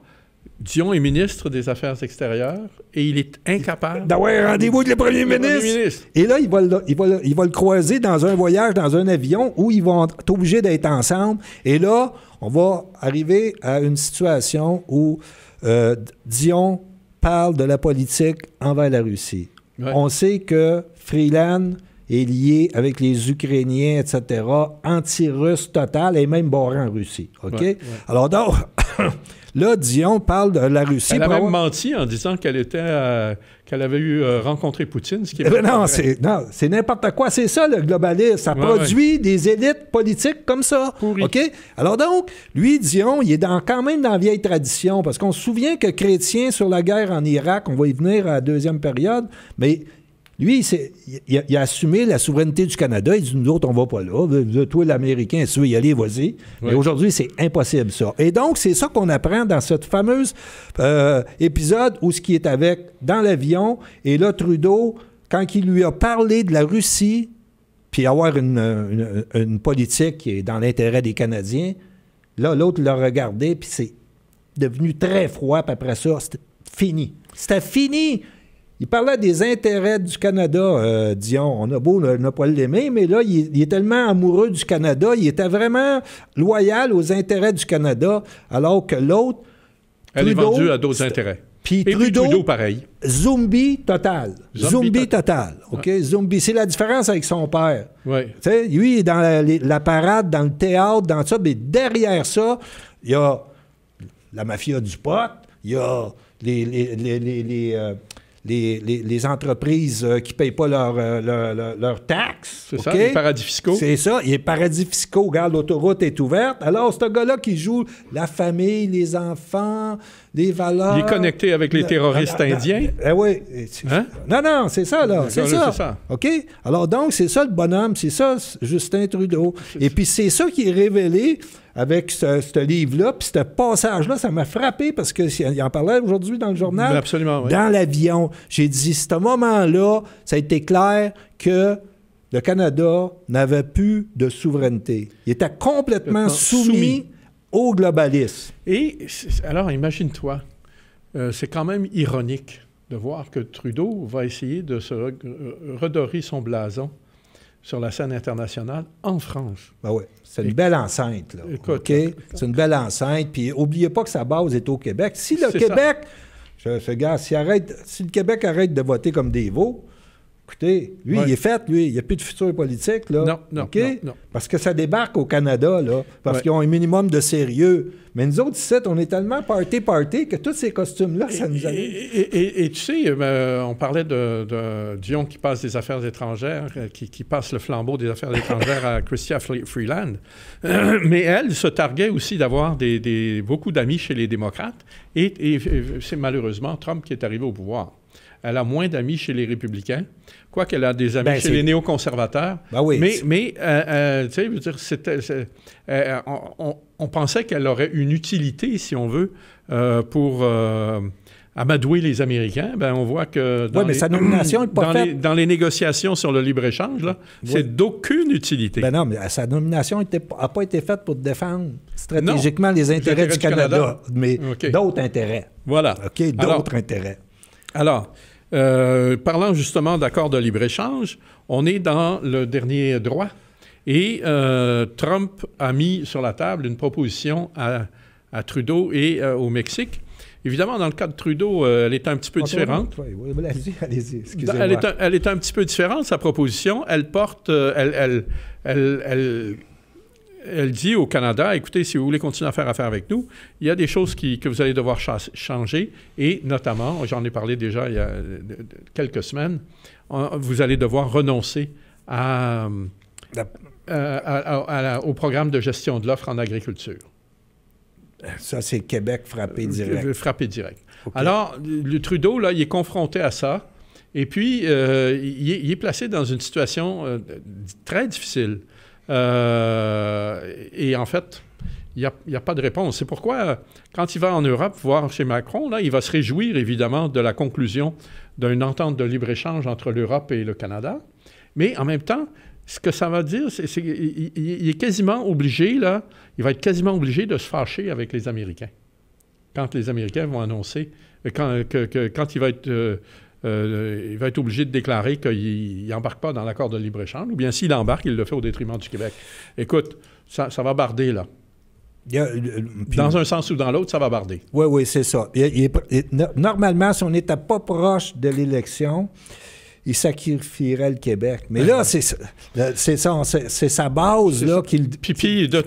Dion est ministre des Affaires extérieures et il est incapable d'avoir un rendez-vous avec le premier ministre. Et là, il va, le, croiser dans un voyage, dans un avion où ils vont être obligés d'être ensemble. Et là, on va arriver à une situation où euh, Dion parle de la politique envers la Russie. On sait que Freeland est lié avec les Ukrainiens, etc., anti-russe total et même barré en Russie. OK? Alors donc, [coughs] Là, Dion parle de la Russie. Elle a même menti en disant qu'elle était, euh, qu'elle avait eu euh, rencontré Poutine, ce qui est euh, non, c'est non, c'est n'importe quoi. C'est ça le globalisme. Ça produit des élites politiques comme ça. Ok. Alors donc, lui, Dion, il est quand même dans la vieille tradition parce qu'on se souvient que Chrétien sur la guerre en Irak, on va y venir à la deuxième période, mais lui, il, a, assumé la souveraineté du Canada. Il dit, nous autres, on va pas là. toi, l'Américain, tu veux y aller, vas-y. Mais aujourd'hui, c'est impossible, ça. Et donc, c'est ça qu'on apprend dans ce fameux euh, épisode où ce qui est avec dans l'avion, et là, Trudeau, quand il lui a parlé de la Russie, puis avoir une, une politique qui est dans l'intérêt des Canadiens, là, l'autre l'a regardé, puis c'est devenu très froid, puis après ça, c'était fini. C'était fini. Il parlait des intérêts du Canada, euh, Dion. On a beau ne pas l'aimer, mais là, il, est tellement amoureux du Canada, il était vraiment loyal aux intérêts du Canada, alors que l'autre. Elle est vendue à d'autres intérêts. Puis Trudeau, pareil. Zombie total. Zombie, total. OK? Zombie. C'est la différence avec son père. Oui. lui, il est dans la, parade, dans le théâtre, dans ça, mais derrière ça, il y a la mafia du pote. il y a les, euh, les, les, entreprises euh, qui ne payent pas leurs euh, leur, leur, taxes. C'est ça, les paradis fiscaux. C'est ça, les paradis fiscaux. Regarde, l'autoroute est ouverte. Alors, ce gars-là qui joue la famille, les enfants, les valeurs. Il est connecté avec les terroristes ah, ah, ah, indiens. Eh, eh oui. Eh, hein? Non, non, c'est ça, là. C'est ça. OK? Alors, donc, c'est ça le bonhomme, c'est ça, Justin Trudeau. Et puis, c'est ça qui est révélé avec ce, livre-là. Puis ce passage-là, ça m'a frappé parce qu'il en parlait aujourd'hui dans le journal. Absolument, Dans l'avion. J'ai dit, ce moment-là, ça a été clair que le Canada n'avait plus de souveraineté. Il était complètement soumis, au aux Et alors, imagine-toi, euh, c'est quand même ironique de voir que Trudeau va essayer de se redorer son blason sur la scène internationale en France. Ben oui, c'est une belle enceinte, là. Écoute, C'est une belle enceinte. Puis oubliez pas que sa base est au Québec. Si le Québec, ce gars, si le Québec arrête de voter comme des veaux, Écoutez, lui, il est fait, lui. Il n'y a plus de futur politique, là. Non, non, Parce que ça débarque au Canada, là. Parce qu'ils ont un minimum de sérieux. Mais nous autres, 17 on est tellement party-party que tous ces costumes-là, ça nous a Et, tu sais, euh, ben, on parlait de, Dion qui passe des affaires étrangères, euh, qui, passe le flambeau des affaires étrangères à Christia Freeland. [clears throat] Mais elle se targuait aussi d'avoir beaucoup d'amis chez les démocrates. et c'est malheureusement Trump qui est arrivé au pouvoir. Elle a moins d'amis chez les républicains, quoiqu'elle a des amis ben, chez les néoconservateurs. Ben mais, euh, euh, tu sais, veux euh, on, pensait qu'elle aurait une utilité, si on veut, pour amadouer les Américains, ben on voit que dans, mais sa nomination est pas dans, Les, dans les négociations sur le libre-échange, là, c'est d'aucune utilité. Ben non, mais sa nomination n'a pas été faite pour défendre stratégiquement les intérêts du, Canada, mais d'autres intérêts. Voilà. OK, d'autres intérêts. Alors, euh, parlant justement d'accords de libre-échange, on est dans le dernier droit et euh, Trump a mis sur la table une proposition à, Trudeau et euh, au Mexique. Évidemment, dans le cas de Trudeau, elle est un petit peu différente. allez-y, excusez-moi. Elle, est un petit peu différente, sa proposition. Elle porte, elle, elle, elle elle dit au Canada, écoutez, si vous voulez continuer à faire affaire avec nous, il y a des choses que vous allez devoir changer, et notamment, j'en ai parlé déjà il y a quelques semaines, vous allez devoir renoncer euh, au programme de gestion de l'offre en agriculture. Ça, c'est Québec frappé euh, direct. Euh, frappé direct. Alors, le Trudeau, là, il est confronté à ça, et puis il, est, placé dans une situation très difficile euh, et en fait, il n'y a, pas de réponse. C'est pourquoi, euh, quand il va en Europe voir chez Macron, là, il va se réjouir évidemment de la conclusion d'une entente de libre-échange entre l'Europe et le Canada. Mais en même temps, ce que ça va dire, c'est qu'il est quasiment obligé, là, il va être quasiment obligé de se fâcher avec les Américains. Quand les Américains vont annoncer, euh, quand, il va être euh, il va être obligé de déclarer qu'il n'embarque pas dans l'accord de libre-échange, ou bien s'il embarque, il le fait au détriment du Québec. Écoute, ça, va barder, là. Euh, euh, dans un sens ou dans l'autre, ça va barder. Oui, oui, c'est ça. normalement, si on n'était pas proche de l'élection, il sacrifierait le Québec. Mais ben là, c'est c'est sa base là qu'il puis, de,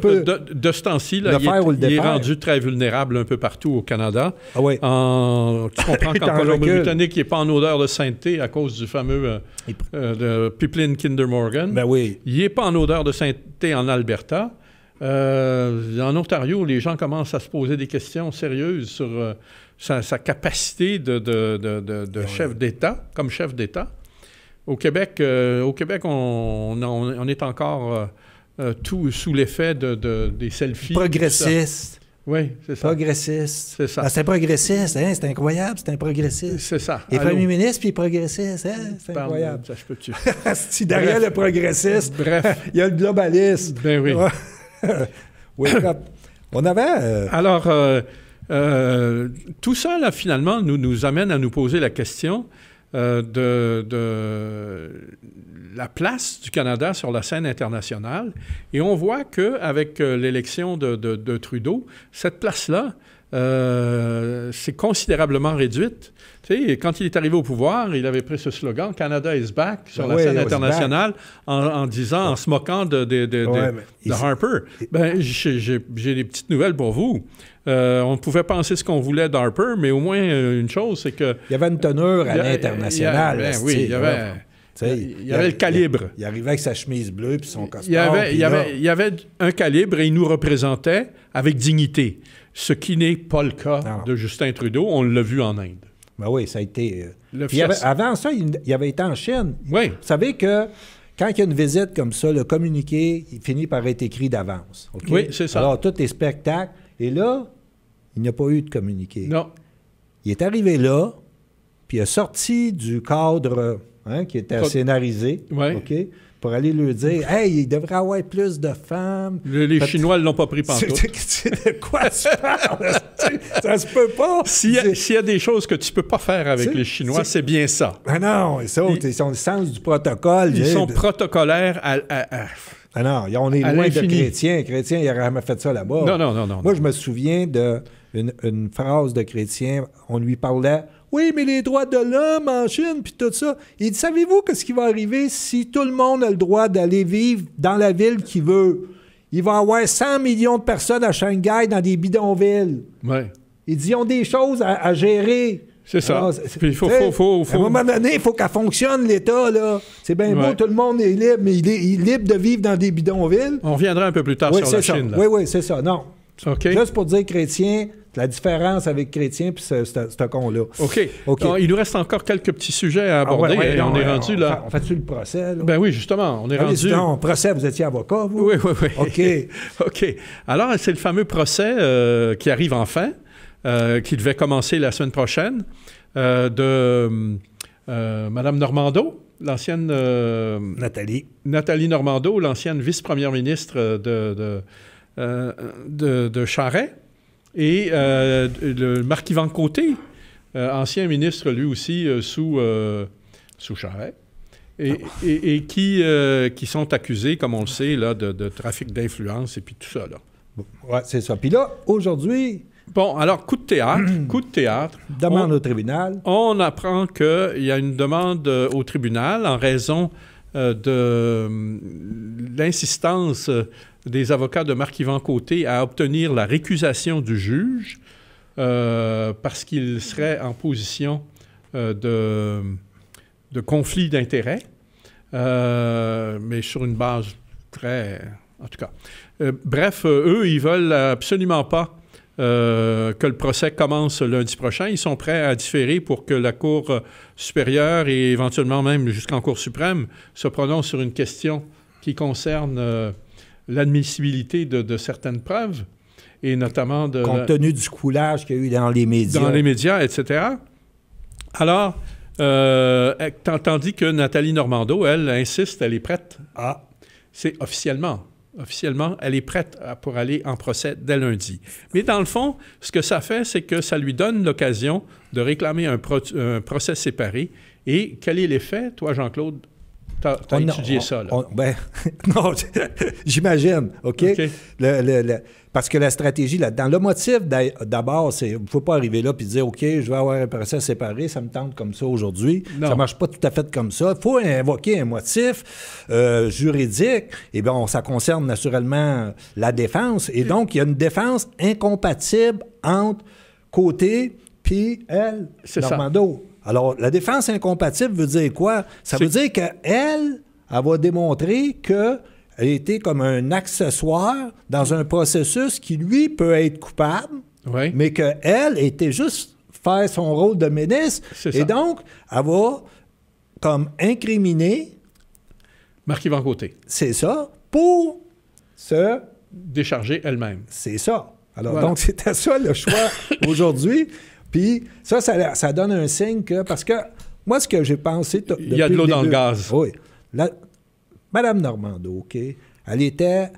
de, ce temps-ci il, est, rendu très vulnérable un peu partout au Canada. Ah En, tu comprends [laughs] qu'en Colombie-Britannique, il n'est pas en odeur de sainteté à cause du fameux euh, euh, pipeline Kinder Morgan. Ben oui. Il n'est pas en odeur de sainteté en Alberta. Euh, en Ontario, les gens commencent à se poser des questions sérieuses sur sa, capacité de ben chef d'État, comme chef d'État. Au Québec, euh, au Québec on, on, est encore euh, euh, tout sous l'effet de, des selfies. Progressistes. – Oui, c'est ça. Progressiste. C'est ça. Ah, c'est progressiste, hein, c'est incroyable, c'est un progressiste. C'est ça. Et premier ministre, puis progressiste, hein, c'est incroyable. Ça, je peux-tu. [laughs] si derrière le progressiste, Bref. [laughs] il y a le globaliste. Ben oui. oui [laughs] on avait. Alors, tout ça, là, finalement, nous, nous amène à nous poser la question euh, de, la place du Canada sur la scène internationale. Et on voit qu'avec euh, l'élection de, Trudeau, cette place-là, euh, c'est considérablement réduite. Tu sais, quand il est arrivé au pouvoir, il avait pris ce slogan Canada is back sur ah la scène internationale en, disant, en se moquant de, Harper. Ben, j'ai des petites nouvelles pour vous. Euh, on pouvait penser ce qu'on voulait d'Harper, mais au moins euh, une chose, c'est que. Il y avait une teneur à l'international. Ben oui, il y avait. y avait le calibre. Il, arrivait avec sa chemise bleue puis son costume. Il y avait, avait, un calibre et il nous représentait avec dignité ce qui n'est pas le cas ah de Justin Trudeau. On l'a vu en Inde. Ben oui, ça a été. Euh, avant ça, il, avait été en Chine. Oui. Vous savez que quand il y a une visite comme ça, le communiqué, il finit par être écrit d'avance. Oui, c'est ça. Alors, tout est spectacle. Et là, il n'y a pas eu de communiqué. Non. Il est arrivé là, puis il a sorti du cadre hein, qui était scénarisé. Oui. OK? pour aller lui dire Hey, il devrait avoir plus de femmes. les Chinois ne l'ont pas pris [laughs] C'est- [laughs] c'est- De quoi tu parles? ça se peut pas. S'il y, a- des choses que tu peux pas faire avec les Chinois, c'est bien ça. Ah non, ça, Ils- sont sens du protocole. Ils sont protocolaires à- Ah non, on est loin de chrétiens. Chrétiens, Il a fait ça là-bas. Non, non, non, Moi, je me souviens d'une une phrase de chrétien. On lui parlait, oui, mais les droits de l'homme en Chine, puis tout ça. Il dit, savez-vous ce qui va arriver si tout le monde a le droit d'aller vivre dans la ville qu'il veut? Il va y avoir 100 millions de personnes à Shanghai dans des bidonvilles. Ouais. ils ont des choses à, gérer. C'est ça. puis faut, faut, faut, faut, À un moment donné, il faut qu'elle fonctionne, l'État, là. C'est bien beau, tout le monde est libre, mais il est, libre de vivre dans des bidonvilles. On reviendra un peu plus tard sur la Chine. Là. Oui, oui, c'est ça. Non, Juste pour dire chrétien, la différence avec chrétien puis ce, con-là. OK. il nous reste encore quelques petits sujets à ah, aborder. et on, est rendu là. On fait-tu le procès? Ben oui, justement. On est rendu. Non, procès, vous étiez avocat, vous? Oui, oui, oui. OK. [laughs] OK. Alors, c'est le fameux procès euh, qui arrive enfin, euh, qui devait commencer la semaine prochaine, euh, de Mme Normando l'ancienne... Nathalie. Nathalie Normando, l'ancienne vice-première ministre de, euh, de, de, Charret et euh, le marquis Van Côté, euh, ancien ministre lui aussi sous, sous Charret. Et, qui, qui sont accusés, comme on le sait, là, de, trafic d'influence et puis tout ça. Là. c'est ça. Puis là, aujourd'hui, Bon, alors, coup de théâtre, [clears throat] coup de théâtre. Demande au tribunal. On apprend qu'il y a une demande au tribunal en raison de hum, l'insistance des avocats de Marc-Yvan Côté à obtenir la récusation du juge euh, parce qu'il serait en position euh, de, de, conflit d'intérêts, euh, mais sur une base très... En tout cas, bref, eux, ils veulent absolument pas que le procès commence lundi prochain. Ils sont prêts à différer pour que la Cour supérieure et éventuellement même jusqu'en Cour suprême se prononcent sur une question qui concerne l'admissibilité de, certaines preuves, et notamment de... Compte tenu du coulage qu'il y a eu dans les médias. Dans les médias, etc. Alors, euh, tandis que Nathalie Normando, elle, insiste, elle est prête à... Ah. C'est officiellement. Officiellement, elle est prête pour aller en procès dès lundi. Mais dans le fond, ce que ça fait, c'est que ça lui donne l'occasion de réclamer un procès séparé. Et quel est l'effet, toi, Jean-Claude, tu as oh, étudié ça, là? Ben, [laughs] non, [laughs] j'imagine, OK? parce que la stratégie là dans le motif d'abord, c'est ne faut pas arriver là et dire OK, je vais avoir un procès séparé, ça me tente comme ça aujourd'hui. Ça ne marche pas tout à fait comme ça. Il faut invoquer un motif euh, juridique. Et eh bien, ça concerne naturellement la défense. Et donc, il y a une défense incompatible entre côté puis elle, Normando. Ça. Alors, la défense incompatible veut dire quoi? Ça veut dire qu'elle, elle va démontrer que elle était comme un accessoire dans un processus qui, lui, peut être coupable, mais qu'elle était juste faire son rôle de ministre. Et donc, elle va comme incriminer. Marc-Yvan Côté. C'est ça, pour se. Décharger elle-même. C'est ça. Alors, donc, [laughs] c'était ça le choix [coughs] aujourd'hui ça, ça, donne un signe que. Parce que moi, ce que j'ai pensé. Il y a de l'eau dans le gaz. Oui. La, Madame Normando, OK, elle était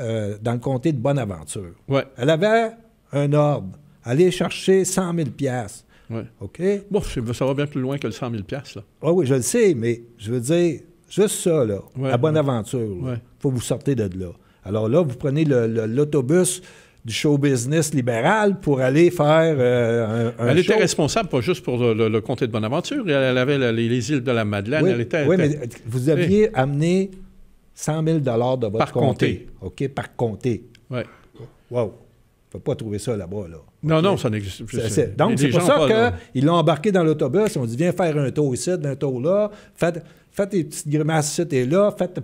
euh, dans le comté de Bonaventure. Oui. Elle avait un ordre. Aller chercher 100 000 oui. OK? Bon, ça va bien plus loin que le 100 000 là. Ah oui, je le sais, mais je veux dire, juste ça, là, à Bonaventure, il faut vous sortez de là. Alors là, vous prenez l'autobus du show business libéral pour aller faire euh, un, Elle était responsable pas juste pour le, comté de Bonaventure, elle, avait les, îles de la Madeleine, oui, elle était... Oui, mais vous aviez amené 100 000 de votre par comté. OK, par comté. Oui. Wow. Il ne faut pas trouver ça là-bas, là. Non, non, ça n'existe plus. donc, c'est pour ça qu'ils l'ont embarqué dans l'autobus. On dit, viens faire un tour ici, un tour là. Faites, faites des petites grimaces ici et là. Faites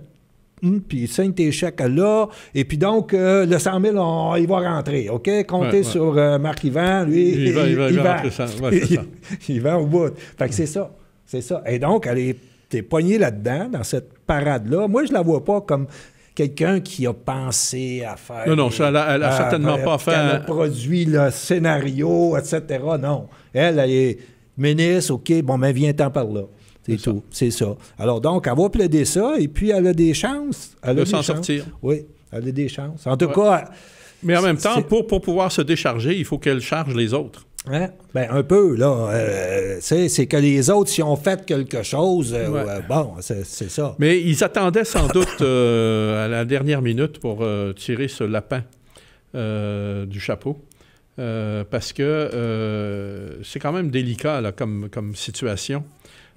puis signe tes chèques là, et puis donc, euh, le 100 000, il va rentrer, OK? Comptez sur euh, Marc Yvan, lui, il, va, il, va, il, va, rentrer. [laughs] il va au bout. Fait que c'est ça, c'est ça. Et donc, elle est, poignée là-dedans, dans cette parade-là. Moi, je la vois pas comme quelqu'un qui a pensé à faire... Non, non, elle, a, certainement pas fait... Elle a hein. produit le scénario, etc. Non, elle, elle est ministre, OK, bon, mais viens-t'en par là. C'est tout. C'est ça. Alors donc, elle va plaider ça et puis elle a des chances. Elle de s'en sortir. Oui, elle a des chances. En tout cas. Mais en même temps, pour, pouvoir se décharger, il faut qu'elle charge les autres. Hein? Ben, un peu, là. Euh, c'est que les autres, si on fait quelque chose, euh, bon, c'est ça. Mais ils attendaient sans doute euh, à la dernière minute pour tirer ce lapin du chapeau. parce que c'est quand même délicat là, comme, comme situation.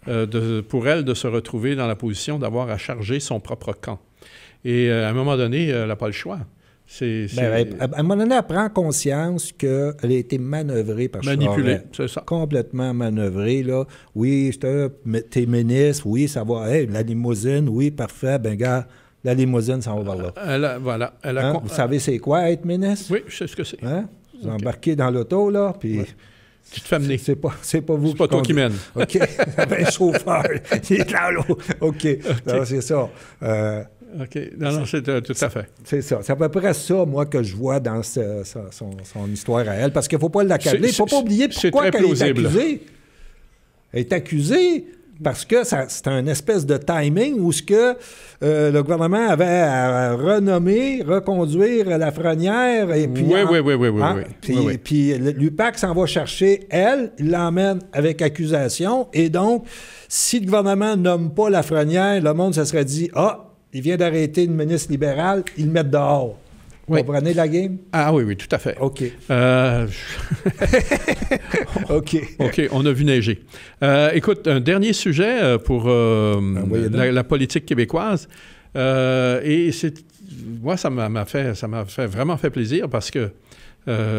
Euh, pour elle de se retrouver dans la position d'avoir à charger son propre camp. Et euh, à un moment donné, euh, elle n'a pas le choix. Ben, à un moment donné, elle prend conscience qu'elle a été manœuvrée par Manipulée, c'est ça. Complètement manœuvrée, là. Oui, t'es ministre, oui, ça va. Hey, la limousine, oui, parfait. Ben, gars, la limousine ça va vers là. Elle a, voilà. Hein? Vous savez c'est quoi être ministre? Oui, je sais ce que c'est. Hein? Vous embarquez dans l'auto, là, puis... Tu te fais mener. C'est pas, c'est pas vous. C'est pas toi qui mène. OK. [laughs] ben, chauffeur. Il est là, OK. okay. c'est ça. Euh, OK. Non, non, c'est euh, tout à fait. C'est ça. C'est à peu près ça, moi, que je vois dans son, son, histoire à elle. Parce qu'il ne faut pas l'accabler. Il ne faut pas oublier pourquoi elle est accusée. Elle est accusée parce que c'est un espèce de timing où ce que euh, le gouvernement avait à renommer, reconduire la fronnière. et puis... Oui, oui, hein, oui, oui, Puis, l'UPAC s'en va chercher, elle, il l'emmène avec accusation. Et donc, si le gouvernement nomme pas la frenière, le monde se serait dit, ah, il vient d'arrêter une ministre libérale, ils le mettent dehors. Vous la game? Ah oui, oui, tout à fait. OK. Euh, [laughs] OK. OK, on a vu neiger. Euh, écoute, un dernier sujet euh, pour ah, la, politique québécoise. et c'est, moi, ça m'a fait, fait vraiment fait plaisir parce que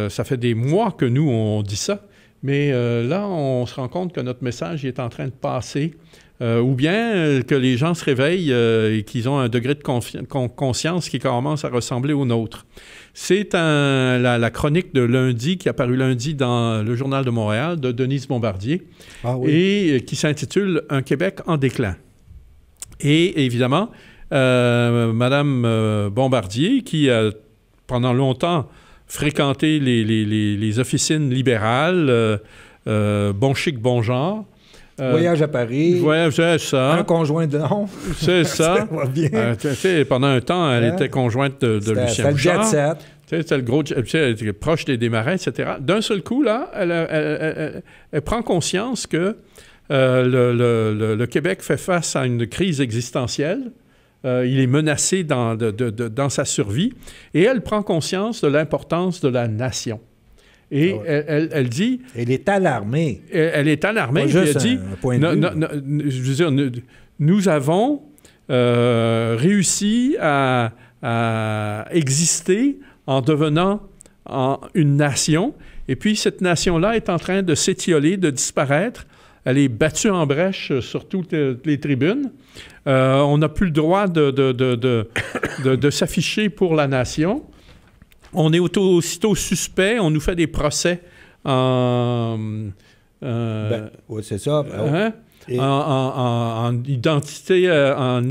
ça fait des mois que nous, on dit ça. Mais là, on se rend compte que notre message est en train de passer euh, ou bien euh, que les gens se réveillent euh, et qu'ils ont un degré de conscience qui commence à ressembler au nôtre. C'est la, chronique de lundi qui est apparue lundi dans le Journal de Montréal de Denise Bombardier ah et qui s'intitule Un Québec en déclin. Et évidemment, Madame Bombardier, qui a pendant longtemps fréquenté les officines libérales, bon chic, bon genre, euh, voyage à Paris. Voyage, c'est ça. Un conjoint de nom. [laughs] C'est [laughs] ça. Euh, pendant un temps, elle hein? était conjointe de, Lucien Bouchard. C'était le gros... Elle était proche des démarrés, etc. D'un seul coup, là, elle, prend conscience que euh, le, Québec fait face à une crise existentielle. il est menacé dans sa survie. Et elle prend conscience de l'importance de la nation. Et ah elle, dit. Elle est alarmée. Elle, est alarmée. je je veux dire, nous, avons euh, réussi à, exister en devenant une nation. Et puis, cette nation-là est en train de s'étioler, de disparaître. Elle est battue en brèche sur toutes les tribunes. Euh, on n'a plus le droit de s'afficher pour la nation on est aussitôt suspect, on nous fait des procès en. Euh, ben, oui, c'est ça. Euh, oh. hein? En, en, identité, euh, en,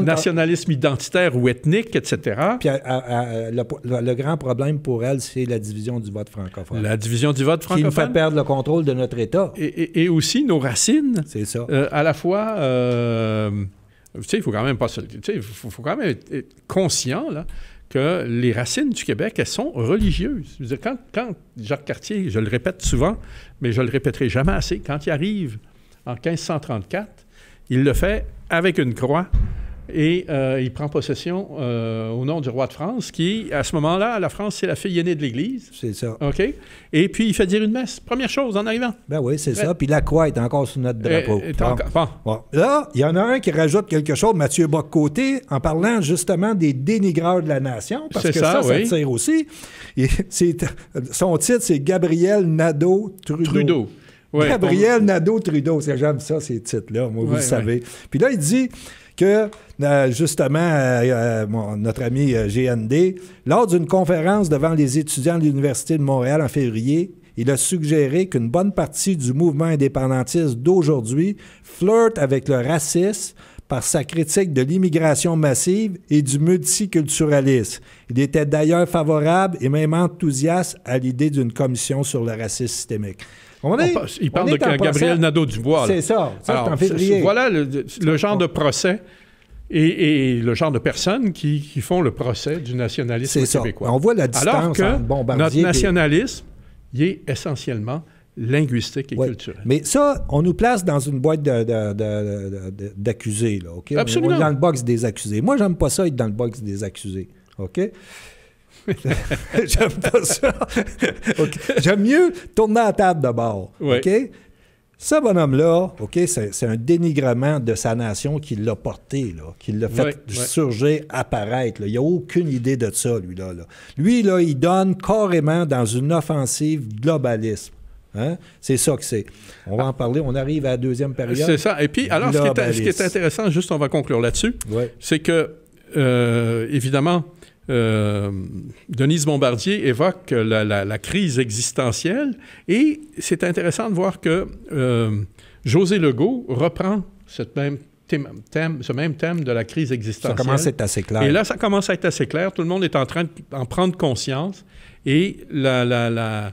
nationalisme identitaire ou ethnique, etc. Puis le, grand problème pour elle, c'est la division du vote francophone. La division du vote francophone. Qui nous fait perdre le contrôle de notre État. Et, aussi nos racines. C'est ça. à la fois, tu sais, il faut quand même pas faut, faut, quand même être conscient, là que les racines du Québec, elles sont religieuses. quand, quand, Jacques Cartier, je le répète souvent, mais je le répéterai jamais assez, quand il arrive en 1534, il le fait avec une croix et euh, il prend possession euh, au nom du roi de France, qui, à ce moment-là, la France, c'est la fille aînée de l'Église. C'est ça. OK? Et puis, il fait dire une messe. Première chose en arrivant. Ben oui, c'est ça. Puis la croix est encore sous notre euh, drapeau. Là, il y en a un qui rajoute quelque chose, Mathieu Boccoté, en parlant justement des dénigreurs de la nation, parce que ça, ça, tire aussi. son titre, c'est Gabriel Nadeau-Trudeau. Trudeau. Gabriel Nadeau-Trudeau. J'aime ça, ces titres-là, moi, vous le savez. Puis là, il dit que euh, justement euh, euh, notre ami GND, lors d'une conférence devant les étudiants de l'Université de Montréal en février, il a suggéré qu'une bonne partie du mouvement indépendantiste d'aujourd'hui flirte avec le racisme par sa critique de l'immigration massive et du multiculturalisme. Il était d'ailleurs favorable et même enthousiaste à l'idée d'une commission sur le racisme systémique il parle de Gabriel Nadeau-Dubois. C'est ça, en février. Voilà le, genre de procès et, le genre de personnes qui, font le procès du nationalisme québécois. On voit la distance Alors que notre nationalisme, il est essentiellement linguistique et culturel. Mais ça, on nous place dans une boîte d'accusés, là, OK? Absolument. On est dans le box des accusés. Moi, j'aime pas ça être dans le box des accusés, OK? [laughs] J'aime pas ça. J'aime mieux tourner la table de bord. OK? Ce bonhomme-là, OK, c'est un dénigrement de sa nation qui l'a porté, là, qui l'a fait surgir, apparaître. Il Il a aucune idée de ça, lui-là. Lui, là, il donne carrément dans une offensive globalisme. Hein? C'est ça que c'est. On va ah. en parler. On arrive à la deuxième période. C'est ça. Et puis, alors, ce qui, est, intéressant, juste on va conclure là-dessus, c'est que, euh, évidemment, euh, Denise Bombardier évoque la, crise existentielle et c'est intéressant de voir que euh, José Legault reprend cette même Thème, ce même thème de la crise existentielle. Ça commence à être assez clair. Et là, ça commence à être assez clair. Tout le monde est en train d'en prendre conscience. Et la,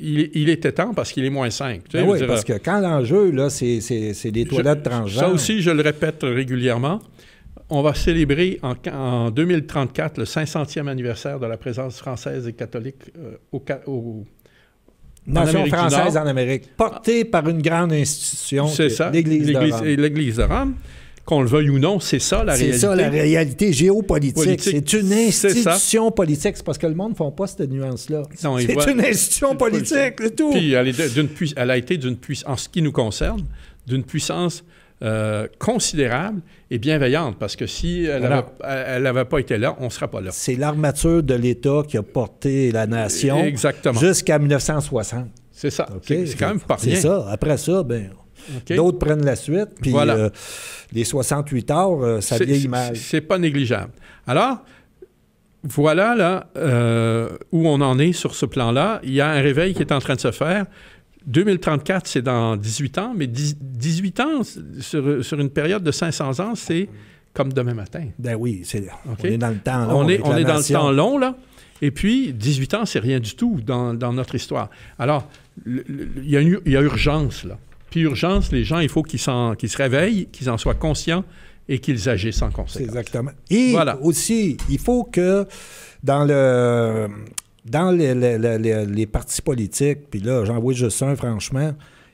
il, était temps parce qu'il est moins 5. Ben oui, parce que quand l'enjeu, là, c'est des toilettes transgenres. Ça aussi, je le répète régulièrement on va célébrer en, 2034 le 500e anniversaire de la présence française et catholique euh, au, au Nation française en Amérique, portée ah. par une grande institution, l'Église de Rome. Rome qu'on le veuille ou non, c'est ça la réalité. C'est ça la réalité géopolitique. C'est une institution politique. C'est parce que le monde ne font pas cette nuance-là. C'est une institution politique, c'est tout. Puis elle, a été d'une en ce qui nous concerne, d'une puissance euh, considérable et bienveillante, parce que si elle n'avait pas été là, on ne serait pas là. C'est l'armature de l'État qui a porté la nation jusqu'à 1960. C'est ça. C'est quand même pas rien. C'est ça. Après ça, ben, d'autres prennent la suite. Puis euh, les 68 heures, ça euh, vieillit mal. C'est pas négligeable. Alors, voilà là où on en est sur ce plan-là. Il y a un réveil qui est en train de se faire. 2034, c'est dans 18 ans, mais 18 ans sur, une période de 500 ans, c'est comme demain matin. Ben oui, c'est on est dans le temps long. On est, on est dans le temps long, là. Et puis, 18 ans, c'est rien du tout dans, notre histoire. Alors, il y, y, a urgence, là. Puis urgence, les gens, il faut qu'ils se réveillent, qu'ils en soient conscients et qu'ils agissent en conséquence. Exactement. Et aussi, il faut que dans le dans les, partis politiques, puis là, j'en vois juste un, franchement,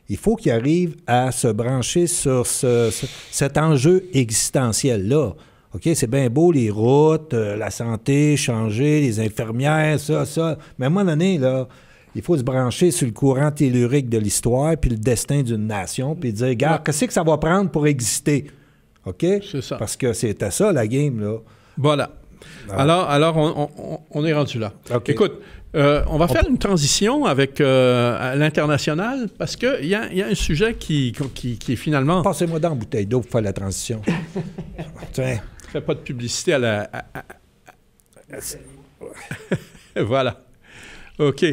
il faut qu'ils arrivent à se brancher sur cet enjeu existentiel-là. OK, c'est bien beau, les routes, euh, la santé, changer, les infirmières, ça, ça. Mais à un moment donné, là, il faut se brancher sur le courant tellurique de l'histoire, puis le destin d'une nation, puis dire, regarde, qu'est-ce que ça va prendre pour exister? OK? C'est ça. Parce que c'était ça, la game, là. Voilà. Ah alors, alors on, est rendu là. Écoute, euh, on va faire une transition avec euh, l'international parce qu'il y, y, a un sujet qui, qui, est finalement. Passez-moi dans la bouteille d'eau pour faire la transition. [laughs] Tiens. Fais pas de publicité à la. [laughs] voilà. OK.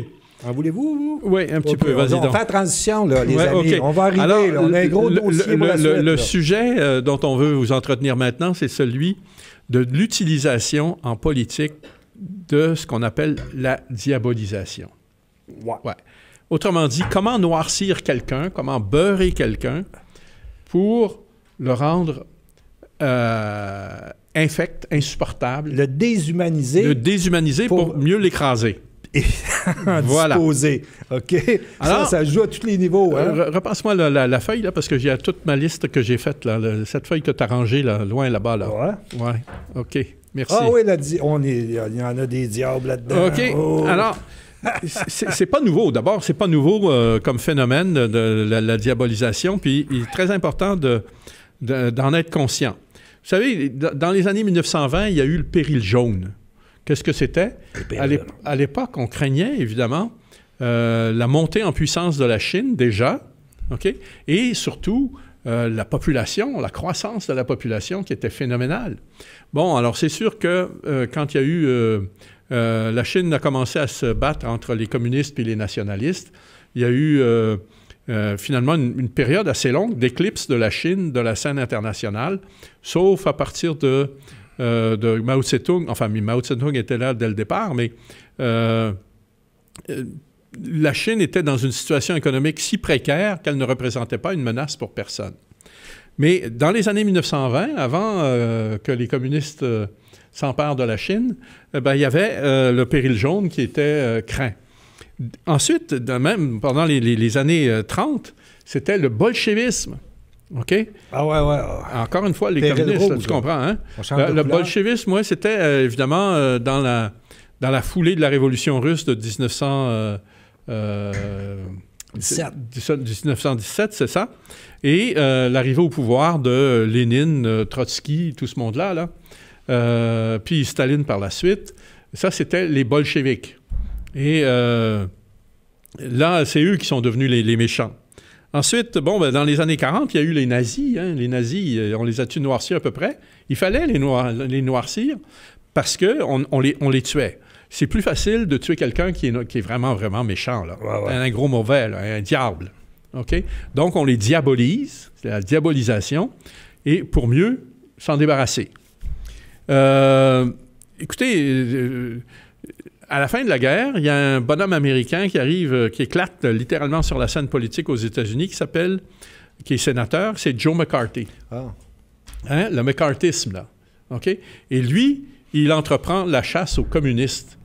En voulez-vous, Oui, un petit peu, vas-y On la transition, là, les amis. On va arriver, on a un gros le, dossier le, sujet euh, dont on veut vous entretenir maintenant, c'est celui de l'utilisation en politique de ce qu'on appelle la diabolisation. Ouais. Autrement dit, comment noircir quelqu'un, comment beurrer quelqu'un pour le rendre euh, infect, insupportable. Le déshumaniser. Le déshumaniser pour mieux l'écraser et [laughs] voilà. OK? Alors, ça, joue à tous les niveaux. Hein? Repasse-moi la, feuille, là, parce que j'ai toute ma liste que j'ai faite, là, cette feuille que tu as rangée là, loin là-bas. Là. Ouais. OK. Merci. Ah oui, il y en a des diables là-dedans. OK. Oh. Alors. c'est pas nouveau. D'abord, c'est pas nouveau euh, comme phénomène de, la, diabolisation. Puis, il est très important de, d'en être conscient. Vous savez, dans les années 1920, il y a eu le péril jaune. Qu'est-ce que c'était? Eh à l'époque, on craignait évidemment euh, la montée en puissance de la Chine déjà, OK? Et surtout, euh, la population, la croissance de la population qui était phénoménale. Bon, alors c'est sûr que euh, quand il y a eu... la Chine a commencé à se battre entre les communistes et les nationalistes. Il y a eu... finalement une, période assez longue d'éclipse de la Chine de la scène internationale, sauf à partir de euh, de Mao Zedong, Enfin, Mao Zedong était là dès le départ, mais euh, euh, la Chine était dans une situation économique si précaire qu'elle ne représentait pas une menace pour personne. Mais dans les années 1920, avant que les communistes s'emparent de la Chine, eh ben, il y avait le péril jaune qui était craint. Ensuite, même, pendant les, les années 30, c'était le bolchevisme OK? Ah ouais, ouais. Encore une fois, les communistes, tu comprends, hein? Euh, le, bolchevisme, moi, c'était euh, évidemment euh, dans, la, dans la foulée de la révolution russe de 1900, euh, 1917, c'est ça? Et l'arrivée au pouvoir de Lénine, Trotsky, tout ce monde-là, là. puis Staline par la suite. Ça, c'était les bolcheviks. Et là, c'est eux qui sont devenus les méchants. Ensuite, bon, ben, dans les années 40, il y a eu les nazis. Hein. Les nazis, euh, on les a-tu noircir à peu près? Il fallait les, noircir parce qu'on on les, tuait c'est plus facile de tuer quelqu'un qui est, vraiment, vraiment méchant, Un, gros mauvais, un diable. OK? Donc, on les diabolise, c'est la diabolisation, et pour mieux s'en débarrasser. Euh, écoutez, euh, à la fin de la guerre, il y a un bonhomme américain qui arrive, euh, qui éclate euh, littéralement sur la scène politique aux États-Unis, qui s'appelle, qui est sénateur, c'est Joe McCarthy. Ah. Hein, le McCarthyisme, là. OK? Et lui, il entreprend la chasse aux communistes.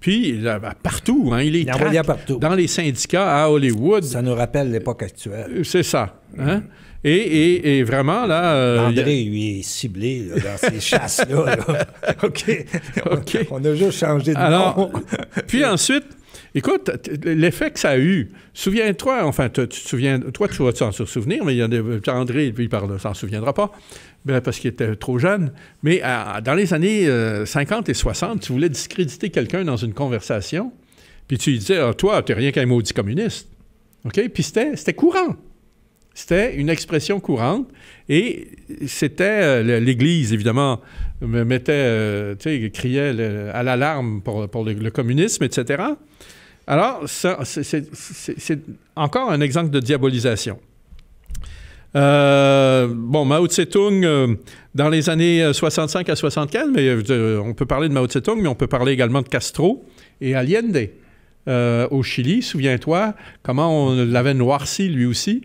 Puis, partout, hein, il est il partout. dans les syndicats à Hollywood. Ça nous rappelle l'époque actuelle. C'est ça. Hein? Et, vraiment, là. Euh, André, lui, est ciblé dans ces [laughs] chasses-là. [laughs] OK. On, a juste changé de nom. puis ensuite, écoute, l'effet que ça a eu, souviens-toi, enfin, tu te souviens, toi, tu vas t'en souvenir, mais il y en a, André, lui, ne s'en souviendra pas, ben, parce qu'il était trop jeune. Mais dans les années 50 euh, et 60, tu voulais discréditer quelqu'un dans une conversation, puis tu lui disais, ah, toi, t'es rien qu'un maudit communiste. OK? Puis c'était courant. C'était une expression courante et c'était euh, l'Église, évidemment, mettait, euh, criait à l'alarme pour, pour le, communisme, etc. Alors, c'est encore un exemple de diabolisation. Euh, bon, Mao Tse-tung, dans les années 65 à 75, mais on peut parler de Mao Tse-tung, mais on peut parler également de Castro et Allende au Chili. Souviens-toi comment on l'avait noirci lui aussi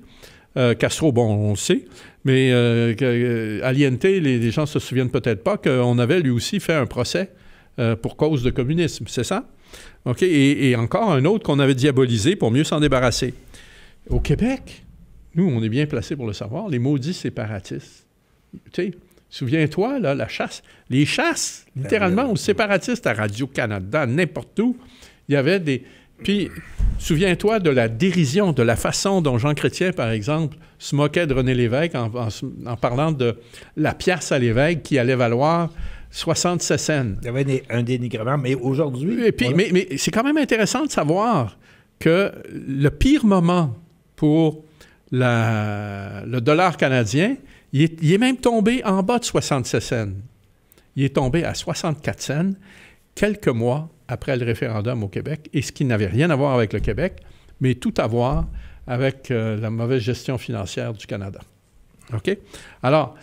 euh, Castro, bon, on le sait. Mais euh, euh Aliente, les, gens gens se souviennent peut-être pas qu'on avait lui aussi fait un procès euh, pour cause de communisme, c'est ça? OK. Et, encore un autre qu'on avait diabolisé pour mieux s'en débarrasser. Au Québec, nous, on est bien placés pour le savoir, les maudits séparatistes. Tu sais, souviens-toi, là, la chasse, les chasses, littéralement, aux séparatistes à Radio-Canada, n'importe où, il y avait des, puis, souviens-toi de la dérision, de la façon dont Jean Chrétien, par exemple, se moquait de René Lévesque en, parlant de la pièce à l'évêque qui allait valoir 66 cents. Il y avait un dénigrement, mais aujourd'hui. Et puis, Mais, c'est quand même intéressant de savoir que le pire moment pour le dollar canadien, il est, même tombé en bas de 66 cents. Il est tombé à 64 cents quelques mois après le référendum au Québec, et ce qui n'avait rien à voir avec le Québec, mais tout à voir avec euh, la mauvaise gestion financière du Canada. OK? Alors,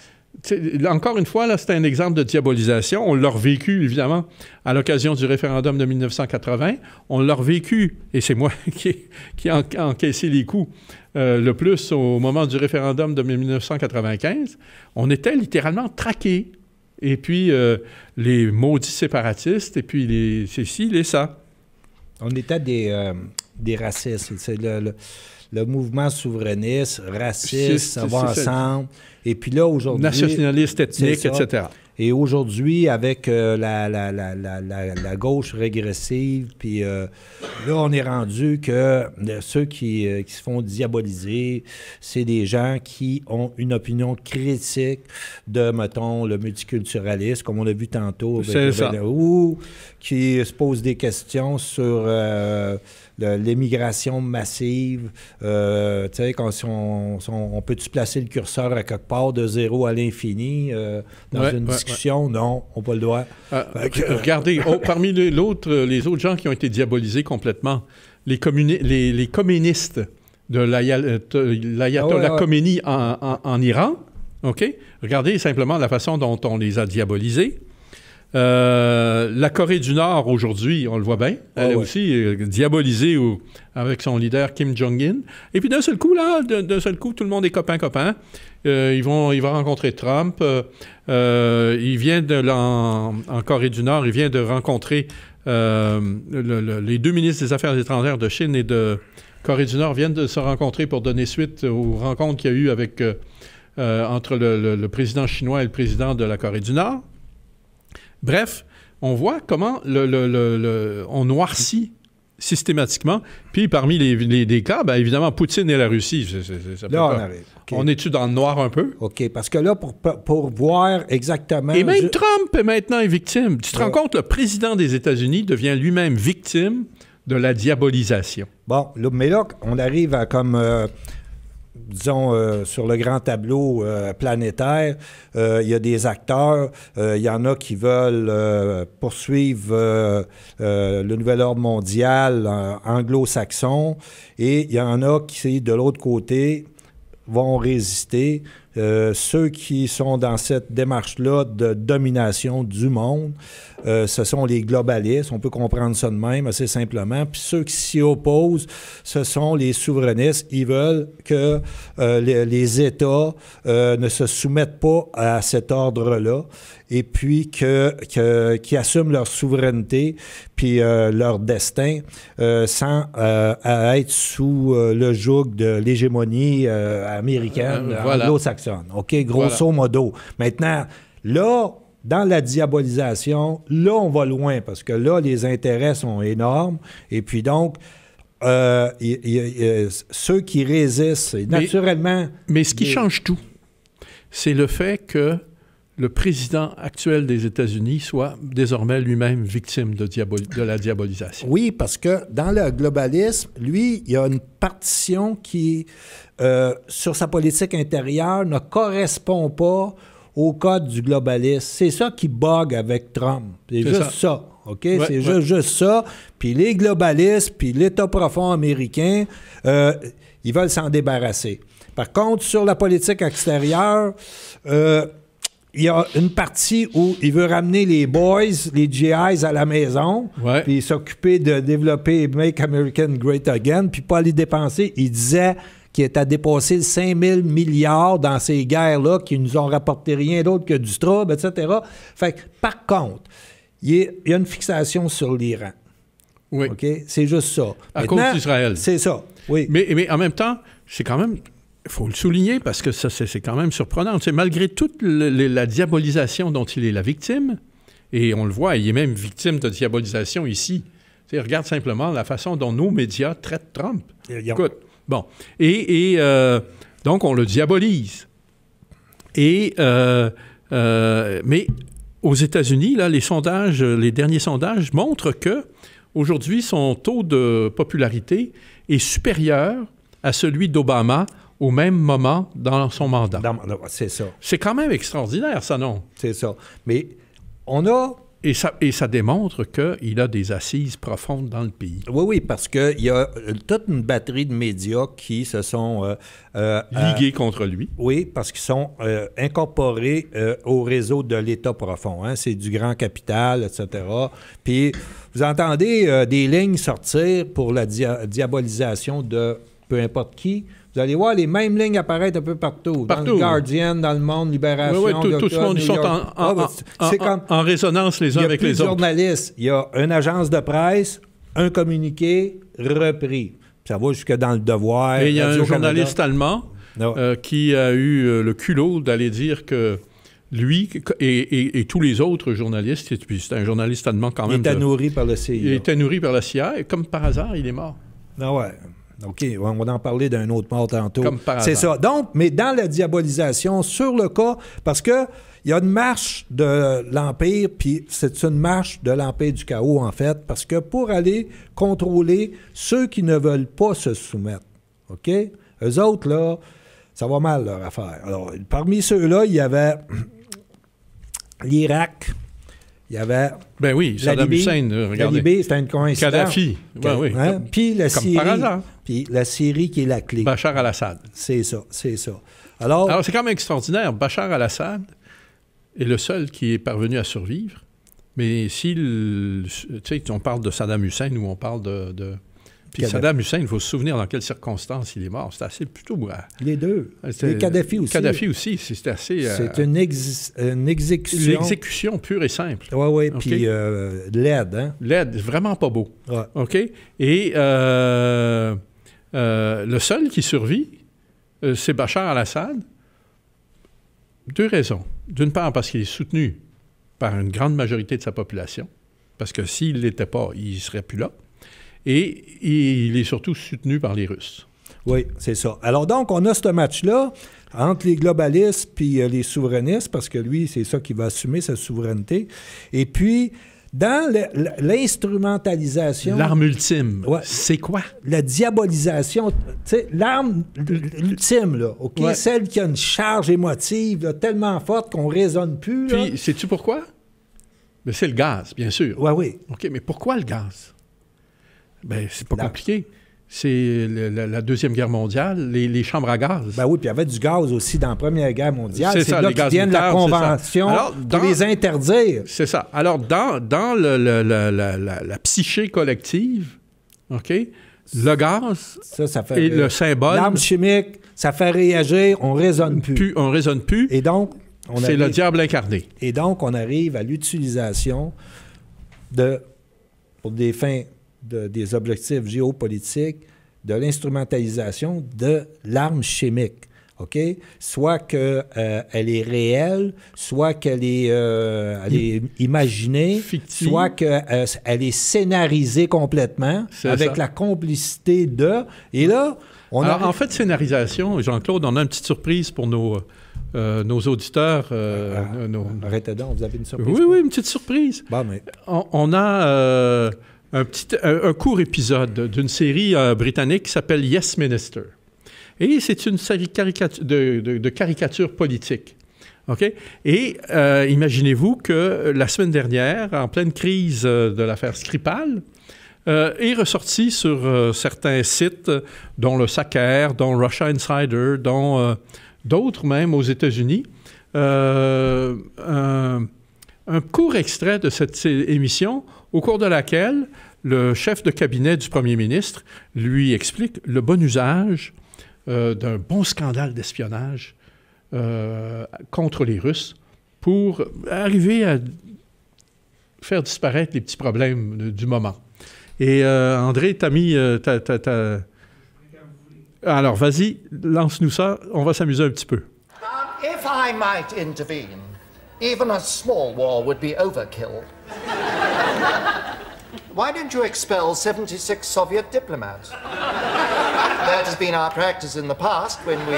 encore une fois, là, c'est un exemple de diabolisation. On l'a revécu, évidemment, à l'occasion du référendum de 1980. On l'a revécu, et c'est moi [laughs] qui, qui encaissé les coups euh, le plus au moment du référendum de 1995. On était littéralement traqués et puis euh, les maudits séparatistes, et puis les, ceci, les ça. On était des, euh, des racistes. C'est le, le, mouvement souverainiste, raciste, ça va ensemble. Et puis là, aujourd'hui. Nationaliste ethnique, etc. Et aujourd'hui, avec euh, la, la, la, la, gauche régressive, puis euh, là, on est rendu que euh, ceux qui, qui se font diaboliser, c'est des gens qui ont une opinion critique de, mettons, le multiculturalisme, comme on a vu tantôt, avec, ça. ou qui se posent des questions sur l'émigration massive. Euh, tu sais, quand si on, on, peut-tu placer le curseur à quelque part de zéro à l'infini euh, dans une discussion? Non, on n'a pas le droit. Ah, regardez, oh, parmi les, les autres gens qui ont été diabolisés complètement, les, les, communistes de la euh, ah Khomeini en, en, en, Iran, OK? Regardez simplement la façon dont on les a diabolisés. Euh, la Corée du Nord, aujourd'hui, on le voit bien, elle ah est aussi euh, diabolisée avec son leader Kim Jong-un. Et puis d'un seul coup, là, d'un seul coup, tout le monde est copain-copain. Euh, ils, vont, ils vont rencontrer Trump. Euh, il vient de, en, en, Corée du Nord, il vient de rencontrer les deux ministres des Affaires étrangères de Chine et de Corée du Nord viennent de se rencontrer pour donner suite aux rencontres qu'il y a eu avec, entre le, le président chinois et le président de la Corée du Nord. Bref, on voit comment le, on noircit systématiquement. Puis parmi les, cas, bien évidemment, Poutine et la Russie. là, on arrive. est-tu dans le noir un peu? OK, parce que là, pour, voir exactement... Et même Trump est maintenant, est victime. Tu te rends compte, le président des États-Unis devient lui-même victime de la diabolisation. Bon, mais là, on arrive à comme... Euh, disons, euh, sur le grand tableau euh, planétaire, euh, il y a des acteurs, il y en a qui veulent poursuivre le nouvel ordre mondial anglo-saxon, et il y en a qui, de l'autre côté, vont résister euh, ceux qui sont dans cette démarche-là de domination du monde, euh, ce sont les globalistes, on peut comprendre ça de même assez simplement. Puis ceux qui s'y opposent, ce sont les souverainistes. Ils veulent que euh, les, États ne se soumettent pas à cet ordre-là et puis que, assument leur souveraineté puis leur destin sans être sous le joug de l'hégémonie américaine, voilà. OK, grosso modo. Maintenant, là, dans la diabolisation, là, on va loin parce que là, les intérêts sont énormes. Et puis donc, euh, euh, ceux qui résistent, naturellement. Mais, ce qui change tout, c'est le fait que le président actuel des États-Unis soit désormais lui-même victime de, la diabolisation. Oui, parce que dans le globalisme, lui, il y a une partition qui, euh, sur sa politique intérieure, ne correspond pas au code du globalisme. C'est ça qui bogue avec Trump. C'est juste ça. OK? c'est juste, ça. Puis les globalistes, puis l'État profond américain, euh, ils veulent s'en débarrasser. Par contre, sur la politique extérieure, euh, il y a une partie où il veut ramener les boys, les GIs à la maison, puis s'occuper de développer Make American Great Again, puis pas les dépenser. Il disait qu'il était à dépasser 5 000 milliards dans ces guerres-là qui nous ont rapporté rien d'autre que du trouble, etc. Fait par contre, il y a une fixation sur l'Iran. Oui. OK? C'est juste ça. À cause d'Israël. C'est ça, oui. Mais, mais en même temps, c'est quand même il faut le souligner parce que ça, c'est quand même surprenant. C'est malgré toute la diabolisation dont il est la victime, et on le voit, il est même victime de diabolisation ici. regarde simplement la façon dont nos médias traitent Trump. Écoute, bon. Et, euh, donc, on le diabolise. Et, euh, euh, mais aux États-Unis, là, les sondages, les derniers sondages montrent que aujourd'hui, son taux de popularité est supérieur à celui d'Obama au même moment dans son mandat. C'est ça. C'est quand même extraordinaire, ça, non? C'est ça. Mais on a... Et ça, et ça démontre qu'il a des assises profondes dans le pays. Oui, oui, parce qu'il y a euh, toute une batterie de médias qui se sont... Euh, euh, Ligués contre lui. Oui, parce qu'ils sont incorporés au réseau de l'État profond. Hein. C'est du grand capital, etc. Puis vous entendez des lignes sortir pour la diabolisation de peu importe qui, vous allez voir les mêmes lignes apparaître un peu partout. partout. Dans le Guardian, dans le Monde, Libération. Oui, tout, le monde, ils sont ah, ben, en, résonance les uns avec les autres. Il y a journalistes, il y a une agence de presse, un communiqué repris. Ça va jusqu'à dans le devoir. Et il y a un journaliste allemand euh, qui a eu euh, le culot d'aller dire que lui et, tous les autres journalistes, c'est un journaliste allemand quand même. Il était nourri par la CIA. Il était nourri par la CIA et comme par hasard, il est mort. Ah ouais. OK, on va en parler d'un autre mort tantôt. C'est ça. Donc, mais dans la diabolisation, sur le cas, parce que il y a une marche de l'Empire, puis c'est une marche de l'Empire du chaos, en fait, parce que pour aller contrôler ceux qui ne veulent pas se soumettre, OK? Eux autres, là, ça va mal leur affaire. Alors, parmi ceux-là, il y avait l'Irak, il y avait. Ben oui, Saddam Hussein, regardez. c'était une coïncidence. Kadhafi, ben oui. Hein? puis la comme Syrie. Puis la Syrie qui est la clé. Bachar al-Assad. C'est ça, c'est ça. Alors. Alors, c'est quand même extraordinaire. Bachar al-Assad est le seul qui est parvenu à survivre. Mais si. Tu sais, on parle de Saddam Hussein ou on parle de puis Saddam Hussein, il faut se souvenir dans quelles circonstances il est mort. C'était assez plutôt. Euh, Les deux. Et euh, Kadhafi euh, aussi. Kadhafi aussi, c'était assez. C'est une, exécution. Une exécution pure et simple. Oui, oui. Puis l'aide, hein? L'aide, vraiment pas beau. OK? Et le seul qui survit, c'est Bachar al-Assad. Deux raisons. D'une part, parce qu'il est soutenu par une grande majorité de sa population. Parce que s'il ne l'était pas, il ne serait plus là et, il est surtout soutenu par les Russes. Oui, c'est ça. Alors donc, on a ce match-là entre les globalistes puis euh, les souverainistes, parce que lui, c'est ça qui va assumer sa souveraineté. Et puis, dans l'instrumentalisation... L'arme ultime, c'est quoi? La diabolisation, tu l'arme ultime, là, OK? Celle qui a une charge émotive tellement forte qu'on ne raisonne plus. Puis, sais-tu pourquoi? c'est le gaz, bien sûr. Oui, oui. OK, mais pourquoi le gaz? Bien, c'est pas compliqué. C'est la, Deuxième Guerre mondiale, les, chambres à gaz. Ben oui, puis il y avait du gaz aussi dans la Première Guerre mondiale. C'est là qu'ils viennent la Convention dans... de les interdire. C'est ça. Alors, dans, dans la, psyché collective, OK, le gaz ça, le symbole... L'arme chimique, ça fait réagir, on raisonne plus. plus on raisonne plus. Et donc... C'est le diable incarné. Et donc, on arrive à l'utilisation de... pour des fins des objectifs géopolitiques, de l'instrumentalisation de l'arme chimique. OK? Soit qu'elle euh, est réelle, soit qu'elle est, euh, imaginée, soit qu'elle euh, est scénarisée complètement avec la complicité de. Et là, on a... En fait, scénarisation, Jean-Claude, on a une petite surprise pour nos. auditeurs. Ah, ah, arrêtez donc, vous avez une surprise. Oui, oui, une petite surprise. mais... on, a un, petit, un, court épisode d'une série euh, britannique qui s'appelle Yes Minister. Et c'est une série de, de, de caricatures politiques. OK? Et euh, imaginez-vous que la semaine dernière, en pleine crise euh, de l'affaire Skripal, est ressorti sur certains sites, dont le SACER, dont Russia Insider, dont d'autres même aux États-Unis, un, un court extrait de cette émission au cours de laquelle le chef de cabinet du premier ministre lui explique le bon usage euh, d'un bon scandale d'espionnage euh, contre les Russes pour arriver à faire disparaître les petits problèmes du moment. Et euh, André, t'as mis... Alors, vas-y, lance-nous ça, on va s'amuser un petit peu. Even a small war would be overkill. Why don't you expel 76 Soviet diplomats? that has been our practice in the past when we...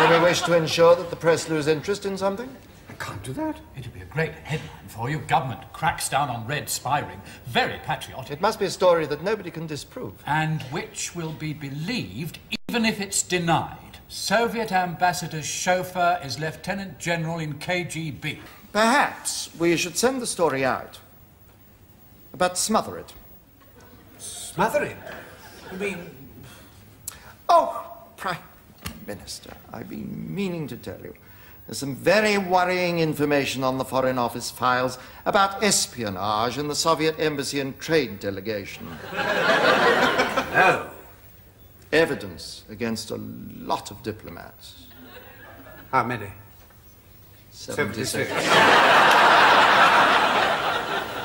when we wish to ensure that the press lose interest in something. I can't do that. It'd be a great headline for you. Government cracks down on red spy ring. Very patriotic. It must be a story that nobody can disprove. And which will be believed even if it's denied. Soviet ambassador's chauffeur is lieutenant general in KGB. Perhaps we should send the story out, but smother it. Smother it? You mean... Oh, Prime Minister, I've been meaning to tell you. There's some very worrying information on the Foreign Office files about espionage in the Soviet embassy and trade delegation. [laughs] oh evidence against a lot of diplomats. How many? 76. 76.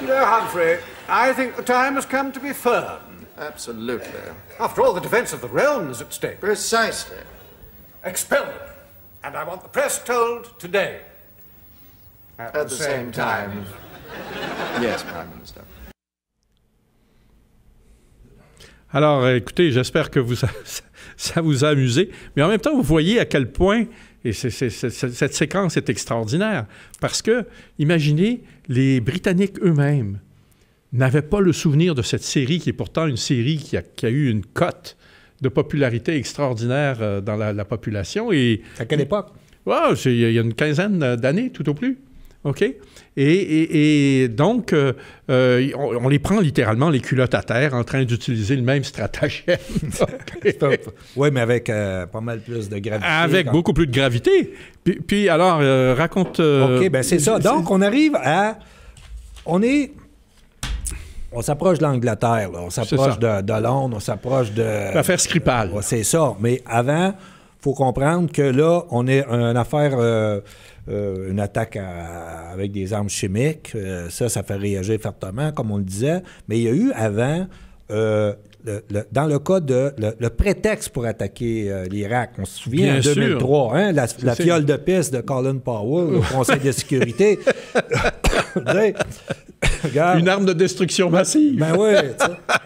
you know, Humphrey, I think the time has come to be firm. Absolutely. After all, the defense of the realm is at stake. Precisely. Expelled. And I want the press told today. At, at the, the, same, same time. time. yes, Prime Minister. Alors, euh, écoutez, j'espère que vous [laughs] ça vous a amusé, mais en même temps, vous voyez à quel point et cette séquence est extraordinaire parce que, imaginez, les Britanniques eux-mêmes n'avaient pas le souvenir de cette série qui est pourtant une série qui a, eu une cote de popularité extraordinaire euh, dans la, population. Et, à quelle époque? il y a une quinzaine d'années, tout au plus. OK? Et, donc, euh, euh, on, les prend littéralement les culottes à terre en train d'utiliser le même stratagème. [laughs] Oui, mais avec euh, pas mal plus de gravité. Avec beaucoup plus de gravité. Puis, alors, raconte. OK, ben c'est ça. Donc, on arrive à. On est. On s'approche de l'Angleterre, on s'approche de, Londres, on s'approche de. L'affaire Skripal. c'est ça. Mais avant, faut comprendre que là, on est une affaire, euh, euh, une attaque avec des armes chimiques. Euh, ça, ça fait réagir fortement, comme on le disait. Mais il y a eu avant, dans le cas de le, prétexte pour attaquer l'Irak, on se souvient en 2003, hein, la, fiole de piste de Colin Powell au Conseil de sécurité. [laughs] [coughs] une arme de destruction ben massive. Ben oui.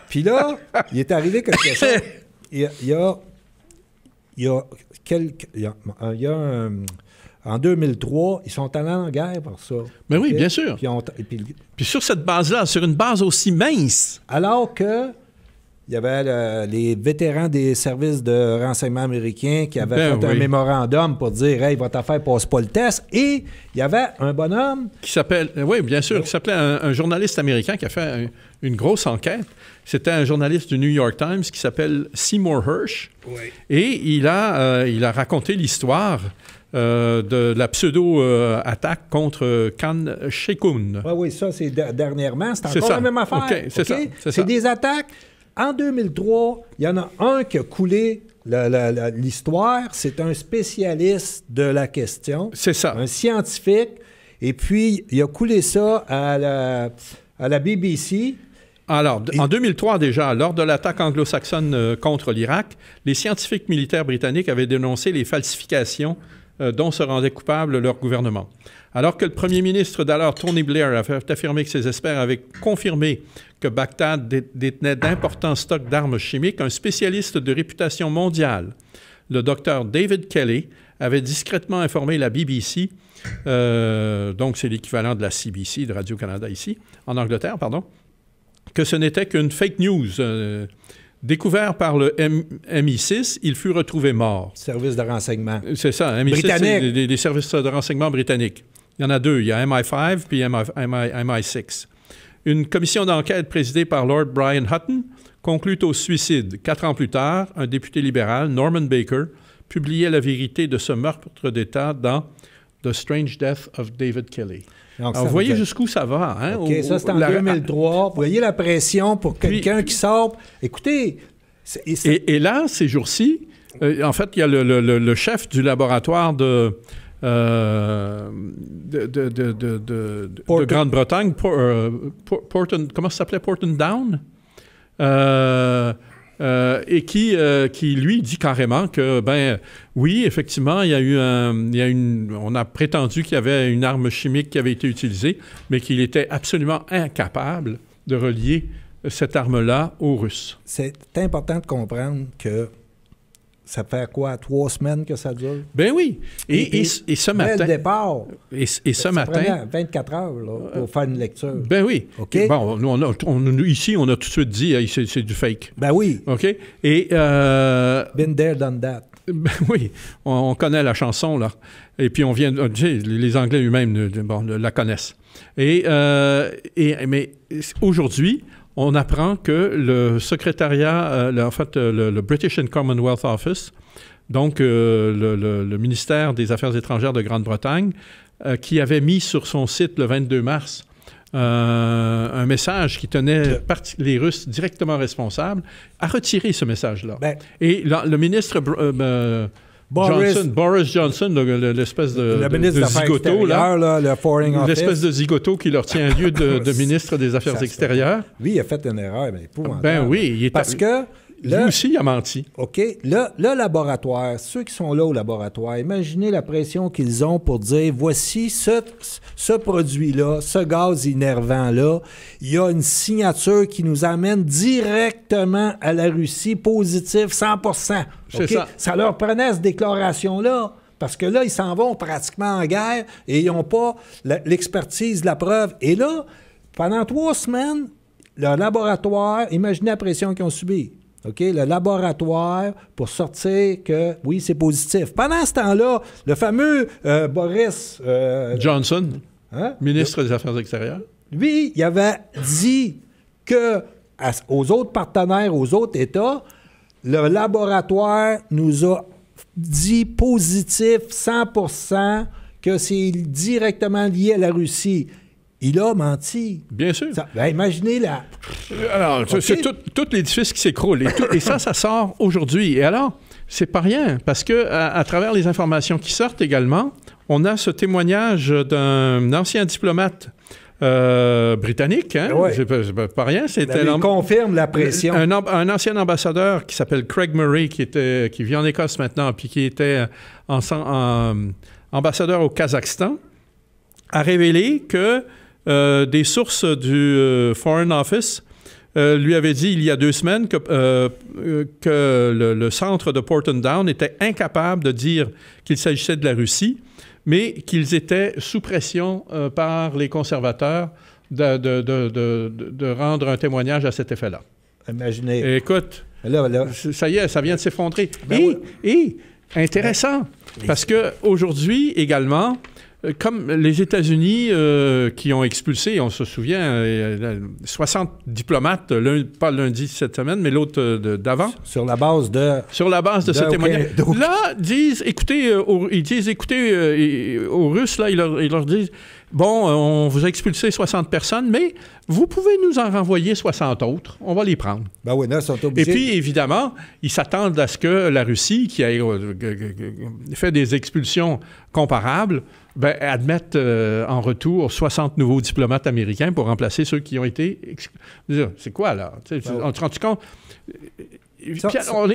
Puis là, il est arrivé quelque chose. [laughs] il y a il y a quelques. Il y a, euh, en 2003, ils sont allés en guerre pour ça. Mais oui, bien sûr. Puis, puis sur cette base-là, sur une base aussi mince. Alors que il y avait euh, les vétérans des services de renseignement américains qui avaient ben fait un mémorandum pour dire Hey, votre affaire passe pas le test. Et il y avait un bonhomme. Qui s'appelle, euh, oui, bien sûr, qui s'appelait un, journaliste américain qui a fait une grosse enquête. C'était un journaliste du New York Times qui s'appelle Seymour Hirsch. Et il a, euh, il a raconté l'histoire de, la pseudo-attaque contre Khan Sheikhoun. Oui, oui, ça, c'est dernièrement. C'est encore la même affaire. c'est ça. C'est des attaques en 2003, il y en a un qui a coulé l'histoire. C'est un spécialiste de la question. C'est ça. Un scientifique. Et puis, il a coulé ça à la, BBC. Alors, en 2003 déjà, lors de l'attaque anglo-saxonne euh, contre l'Irak, les scientifiques militaires britanniques avaient dénoncé les falsifications euh, dont se rendait coupable leur gouvernement. Alors que le premier ministre d'alors, Tony Blair, avait affirmé que ses experts avaient confirmé que Bagdad détenait d'importants stocks d'armes chimiques, un spécialiste de réputation mondiale, le docteur David Kelly, avait discrètement informé la BBC, euh, donc c'est l'équivalent de la CBC, de Radio-Canada ici, en Angleterre, pardon, que ce n'était qu'une fake news. Euh, Découvert par le MI6, il fut retrouvé mort. Service de renseignement. Euh, c'est ça, MI6, des, services de renseignement britanniques. Il y en a deux, il y a MI5 puis MI, 6 Une commission d'enquête présidée par Lord Brian Hutton conclut au suicide. Quatre ans plus tard, un député libéral, Norman Baker, publiait la vérité de ce meurtre d'État dans The Strange Death of David Kelly. Alors, vous voyez jusqu'où ça va. Hein, ça, c'est en 2003. Ah. Vous voyez la pression pour quelqu'un qui sort. Écoutez... Et, là, ces jours-ci, euh, en fait, il y a le, chef du laboratoire de... Euh, de, de, Grande-Bretagne, euh, comment ça s'appelait, Porton Down? Euh, euh, et qui, euh, qui, lui, dit carrément que, ben, oui, effectivement, il y a eu un, il y a une, on a prétendu qu'il y avait une arme chimique qui avait été utilisée, mais qu'il était absolument incapable de relier cette arme-là aux Russes. C'est important de comprendre que ça fait quoi, trois semaines que ça dure? Ben oui. Et, et, ce matin. Dès le départ. Et, ce matin. 24 heures pour euh, faire une lecture. Ben oui. OK. Bon, nous, on ici, on a tout de suite dit, c'est du fake. Ben oui. OK. Et. Euh, Been there, done that. [laughs] Ben oui, on, connaît la chanson, là. Et puis on vient. les Anglais eux-mêmes la connaissent. Et, euh, et mais aujourd'hui, on apprend que le secrétariat, euh, en fait, euh, le, British and Commonwealth Office, donc euh, le, ministère des Affaires étrangères de Grande-Bretagne, qui avait mis sur son site le 22 mars un message qui tenait les Russes directement responsables, a retiré ce message-là. Ben Et le ministre ben, Boris Johnson, Boris Johnson l'espèce de, le ministre de, de zigoto, là, là, l'espèce de zigoto qui leur tient lieu de, [laughs] de ministre des Affaires extérieures. oui, il a fait une erreur mais Ben oui, il est parce que lui aussi, il a menti. OK. Le, le, laboratoire, ceux qui sont là au laboratoire, imaginez la pression qu'ils ont pour dire voici ce, ce produit-là, ce gaz énervant là Il y a une signature qui nous amène directement à la Russie, positive 100 Ok. ça. ça leur prenait cette déclaration-là. Parce que là, ils s'en vont pratiquement en guerre et ils n'ont pas l'expertise, la preuve. Et là, pendant trois semaines, le laboratoire, imaginez la pression qu'ils ont subie. OK? Le laboratoire pour sortir que oui, c'est positif. Pendant ce temps-là, le fameux euh, Boris euh, Johnson, hein? ministre des Affaires extérieures. Lui, il avait dit que aux autres partenaires, aux autres États, le laboratoire nous a dit positif 100 que c'est directement lié à la Russie. Il a menti. Bien sûr. Ben, imaginez la. Alors, c'est tout, l'édifice qui s'écroule. Et, ça, ça sort aujourd'hui. Et alors, c'est pas rien, parce que à, travers les informations qui sortent également, on a ce témoignage d'un ancien diplomate euh, britannique. Hein? Ben c'est, pas, rien. Ben, c'était il confirme la pression. Un, ancien ambassadeur qui s'appelle Craig Murray, qui, était, qui vit en Écosse maintenant, puis qui était ambassadeur au Kazakhstan, a révélé que euh, des sources du euh, Foreign Office euh, lui avaient dit il y a deux semaines que, le, centre de Down était incapable de dire qu'il s'agissait de la Russie, mais qu'ils étaient sous pression par les conservateurs de, rendre un témoignage à cet effet-là. Imaginez. écoute, ça y est, ça vient de s'effondrer. Ben et, intéressant, ben parce que aujourd'hui également, euh, comme les États-Unis euh, qui ont expulsé, on se souvient, 60 euh, diplomates, l'un pas lundi cette semaine, mais l'autre d'avant. Sur la base de... Sur la base de, ces ce témoignage. Là, disent, écoutez, ils disent, écoutez, aux Russes, là, ils leur, disent, bon, on vous a expulsé 60 personnes, mais vous pouvez nous en renvoyer 60 autres. On va les prendre. Ben oui, ils sont obligés. Et puis, évidemment, ils s'attendent à ce que la Russie, qui a fait des expulsions comparables, ben, admettent euh, en retour 60 nouveaux diplomates américains pour remplacer ceux qui ont été. C'est quoi, là? on se rend compte?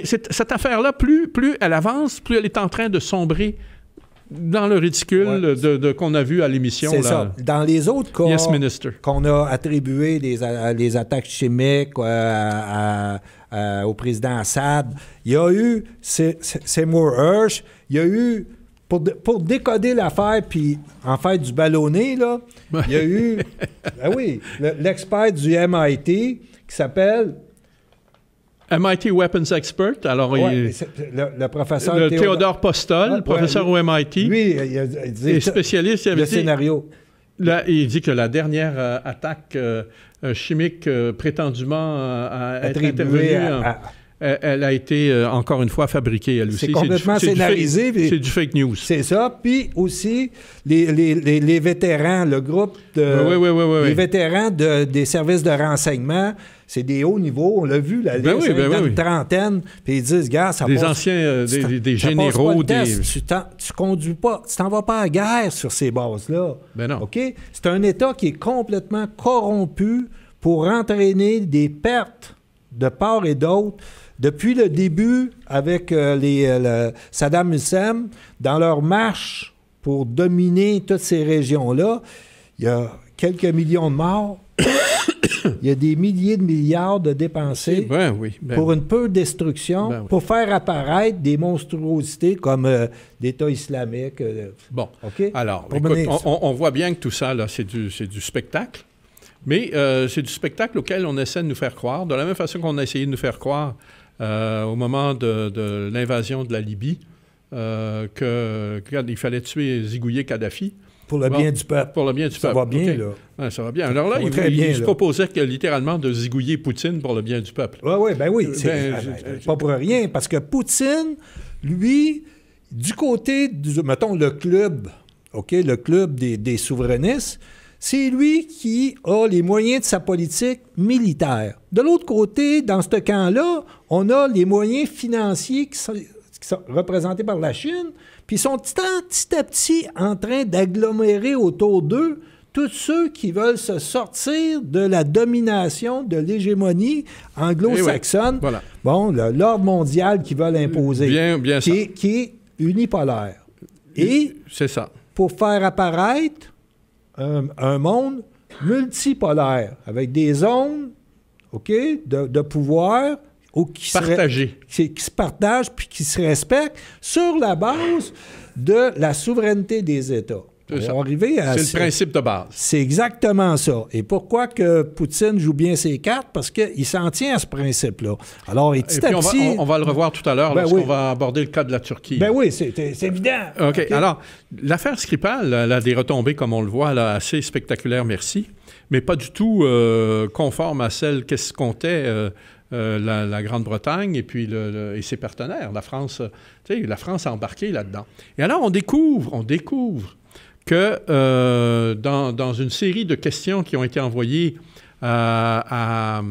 cette, affaire-là, plus, plus elle avance, plus elle est en train de sombrer dans le ridicule de, qu'on a vu à l'émission. C'est ça. Dans les autres cas qu'on a attribué les, attaques chimiques euh, au président Assad, il y a eu Seymour Hersh, il y a eu pour, pour décoder l'affaire puis en faire du ballonné, là, il y a eu. Ah [laughs] oui, l'expert du MIT qui s'appelle. MIT Weapons Expert. Alors, le, professeur. Théodore, Postol, professeur au MIT. Lui, il, a, spécialiste. Il avait le scénario. Là, il dit que la dernière euh, attaque euh, chimique euh, prétendument a été intervenue. Euh, elle a été, euh, encore une fois, fabriquée, elle aussi. C'est complètement scénarisé. C'est du fake news. C'est ça. Puis aussi, les, vétérans, le groupe de... les vétérans des services de renseignement, c'est des hauts niveaux. On l'a vu, la ben, ben trentaine. Puis ils disent, gars, ça Des anciens, euh, des, généraux. Des... Tu, tu conduis pas, tu t'en vas pas à guerre sur ces bases-là. Ben non. OK? C'est un État qui est complètement corrompu pour entraîner des pertes de part et d'autre depuis le début, avec euh, les, euh, Saddam Hussein, dans leur marche pour dominer toutes ces régions-là, il y a quelques millions de morts. [coughs] il y a des milliers de milliards de dépensés eh ben ben pour une peu de destruction, ben pour faire apparaître des monstruosités comme euh, l'État islamique. bon, okay? alors, on, voit bien que tout ça, là, c'est du, spectacle. Mais c'est du spectacle auquel on essaie de nous faire croire, de la même façon qu'on a essayé de nous faire croire euh, au moment de, l'invasion de la Libye, euh, fallait tuer zigouiller Kadhafi. Pour le bien du peuple. Pour le bien du ça Va bien, là. ça va bien, Alors là, il, se proposait littéralement de zigouiller Poutine pour le bien du peuple. Oui, oui, ben oui. Euh, ben, ah, ben, pas pour rien, parce que Poutine, lui, du côté, mettons, le club, OK, le club des souverainistes, c'est lui qui a les moyens de sa politique militaire. De l'autre côté, dans ce camp-là, on a les moyens financiers qui sont, représentés par la Chine, puis ils sont petit à petit en train d'agglomérer autour d'eux tous ceux qui veulent se sortir de la domination, de l'hégémonie anglo-saxonne. Eh bon, l'ordre mondial qu'ils veulent imposer. Bien, qui, qui est unipolaire. Et c'est ça. Pour faire apparaître euh, un, monde multipolaire, avec des zones de, pouvoir qui, Se, se partagent puis qui se respectent sur la base de la souveraineté des États à. C'est le principe de base. C'est exactement ça. Et pourquoi que Poutine joue bien ses cartes? Parce qu'il s'en tient à ce principe-là. Alors, et petit à on, petit... Va, on, va, le revoir tout à l'heure ben lorsqu'on va aborder le cas de la Turquie. Ben oui, c'est évident. OK. Alors, l'affaire Skripal elle a des retombées, comme on le voit, là, assez spectaculaires, merci, mais pas du tout euh, conforme à celle qu'est-ce comptait. Euh, euh, la, Grande-Bretagne et puis le, et ses partenaires, la France, la France a embarqué là-dedans. Et alors on découvre, on découvre que euh, dans, une série de questions qui ont été envoyées euh, à,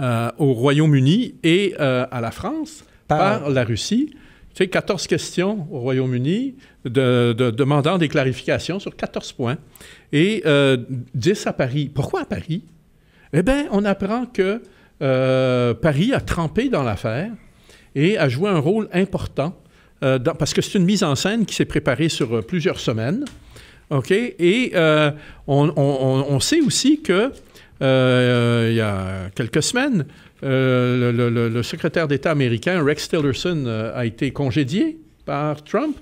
euh, au Royaume-Uni et à la France par, la Russie, tu 14 questions au Royaume-Uni de, demandant des clarifications sur 14 points et 10 à Paris. Pourquoi à Paris? Eh bien, on apprend que Paris a trempé dans l'affaire et a joué un rôle important euh, parce que c'est une mise en scène qui s'est préparée sur euh, plusieurs semaines. OK? Et euh, on, sait aussi que il y a quelques semaines, le, le, secrétaire d'État américain Rex Tillerson a été congédié par Trump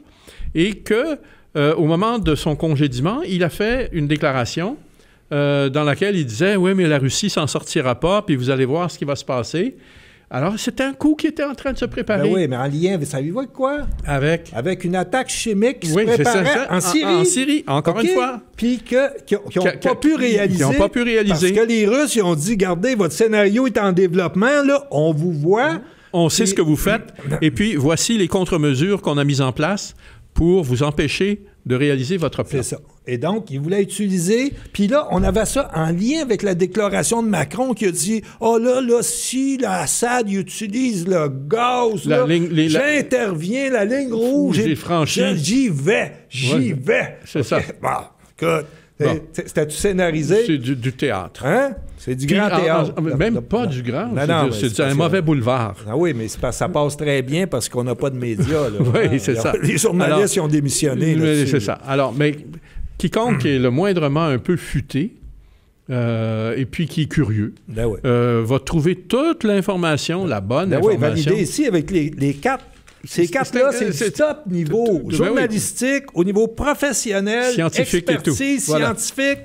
et que au moment de son congédiement, il a fait une déclaration dans laquelle il disait Oui, mais la Russie s'en sortira pas, puis vous allez voir ce qui va se passer. Alors, c'était un coup qui était en train de se ben préparer. oui, mais en lien, ça savez avec quoi? Avec? Avec une attaque chimique qui se En, Syrie. En, Syrie, encore une fois. Puis qu'ils n'ont pas pu réaliser. Qui n'ont pas pu réaliser. Parce que les Russes, ils ont dit, regardez, votre scénario est en développement, là, on vous voit. On sait ce que vous faites. Et puis, voici les contre-mesures qu'on a mises en place pour vous empêcher de réaliser votre plan. Et donc, il voulait utiliser. Puis là, on avait ça en lien avec la déclaration de Macron qui a dit Oh là, là, si l'Assad, utilise le gaz, j'interviens, la ligne rouge. J'ai franchi. J'y vais, j'y vais. C'est ça. Bon, C'était scénarisé. C'est du, théâtre. Hein? C'est du grand ah, ah, théâtre. même pas du grand. C'est un mauvais boulevard. Ah oui, mais ça passe très bien parce qu'on n'a pas de médias. [laughs] oui, hein? c'est ça. [laughs] Les journalistes ont démissionné. C'est ça. Alors, mais quiconque hmm. est le moindrement un peu futé, euh, et puis qui est curieux, ben euh, va trouver toute l'information, la bonne ben information. Oui, validée ici avec les, les quatre. Ces quatre-là, c'est le top niveau ben journalistique, au niveau professionnel, scientifique et tout. scientifique.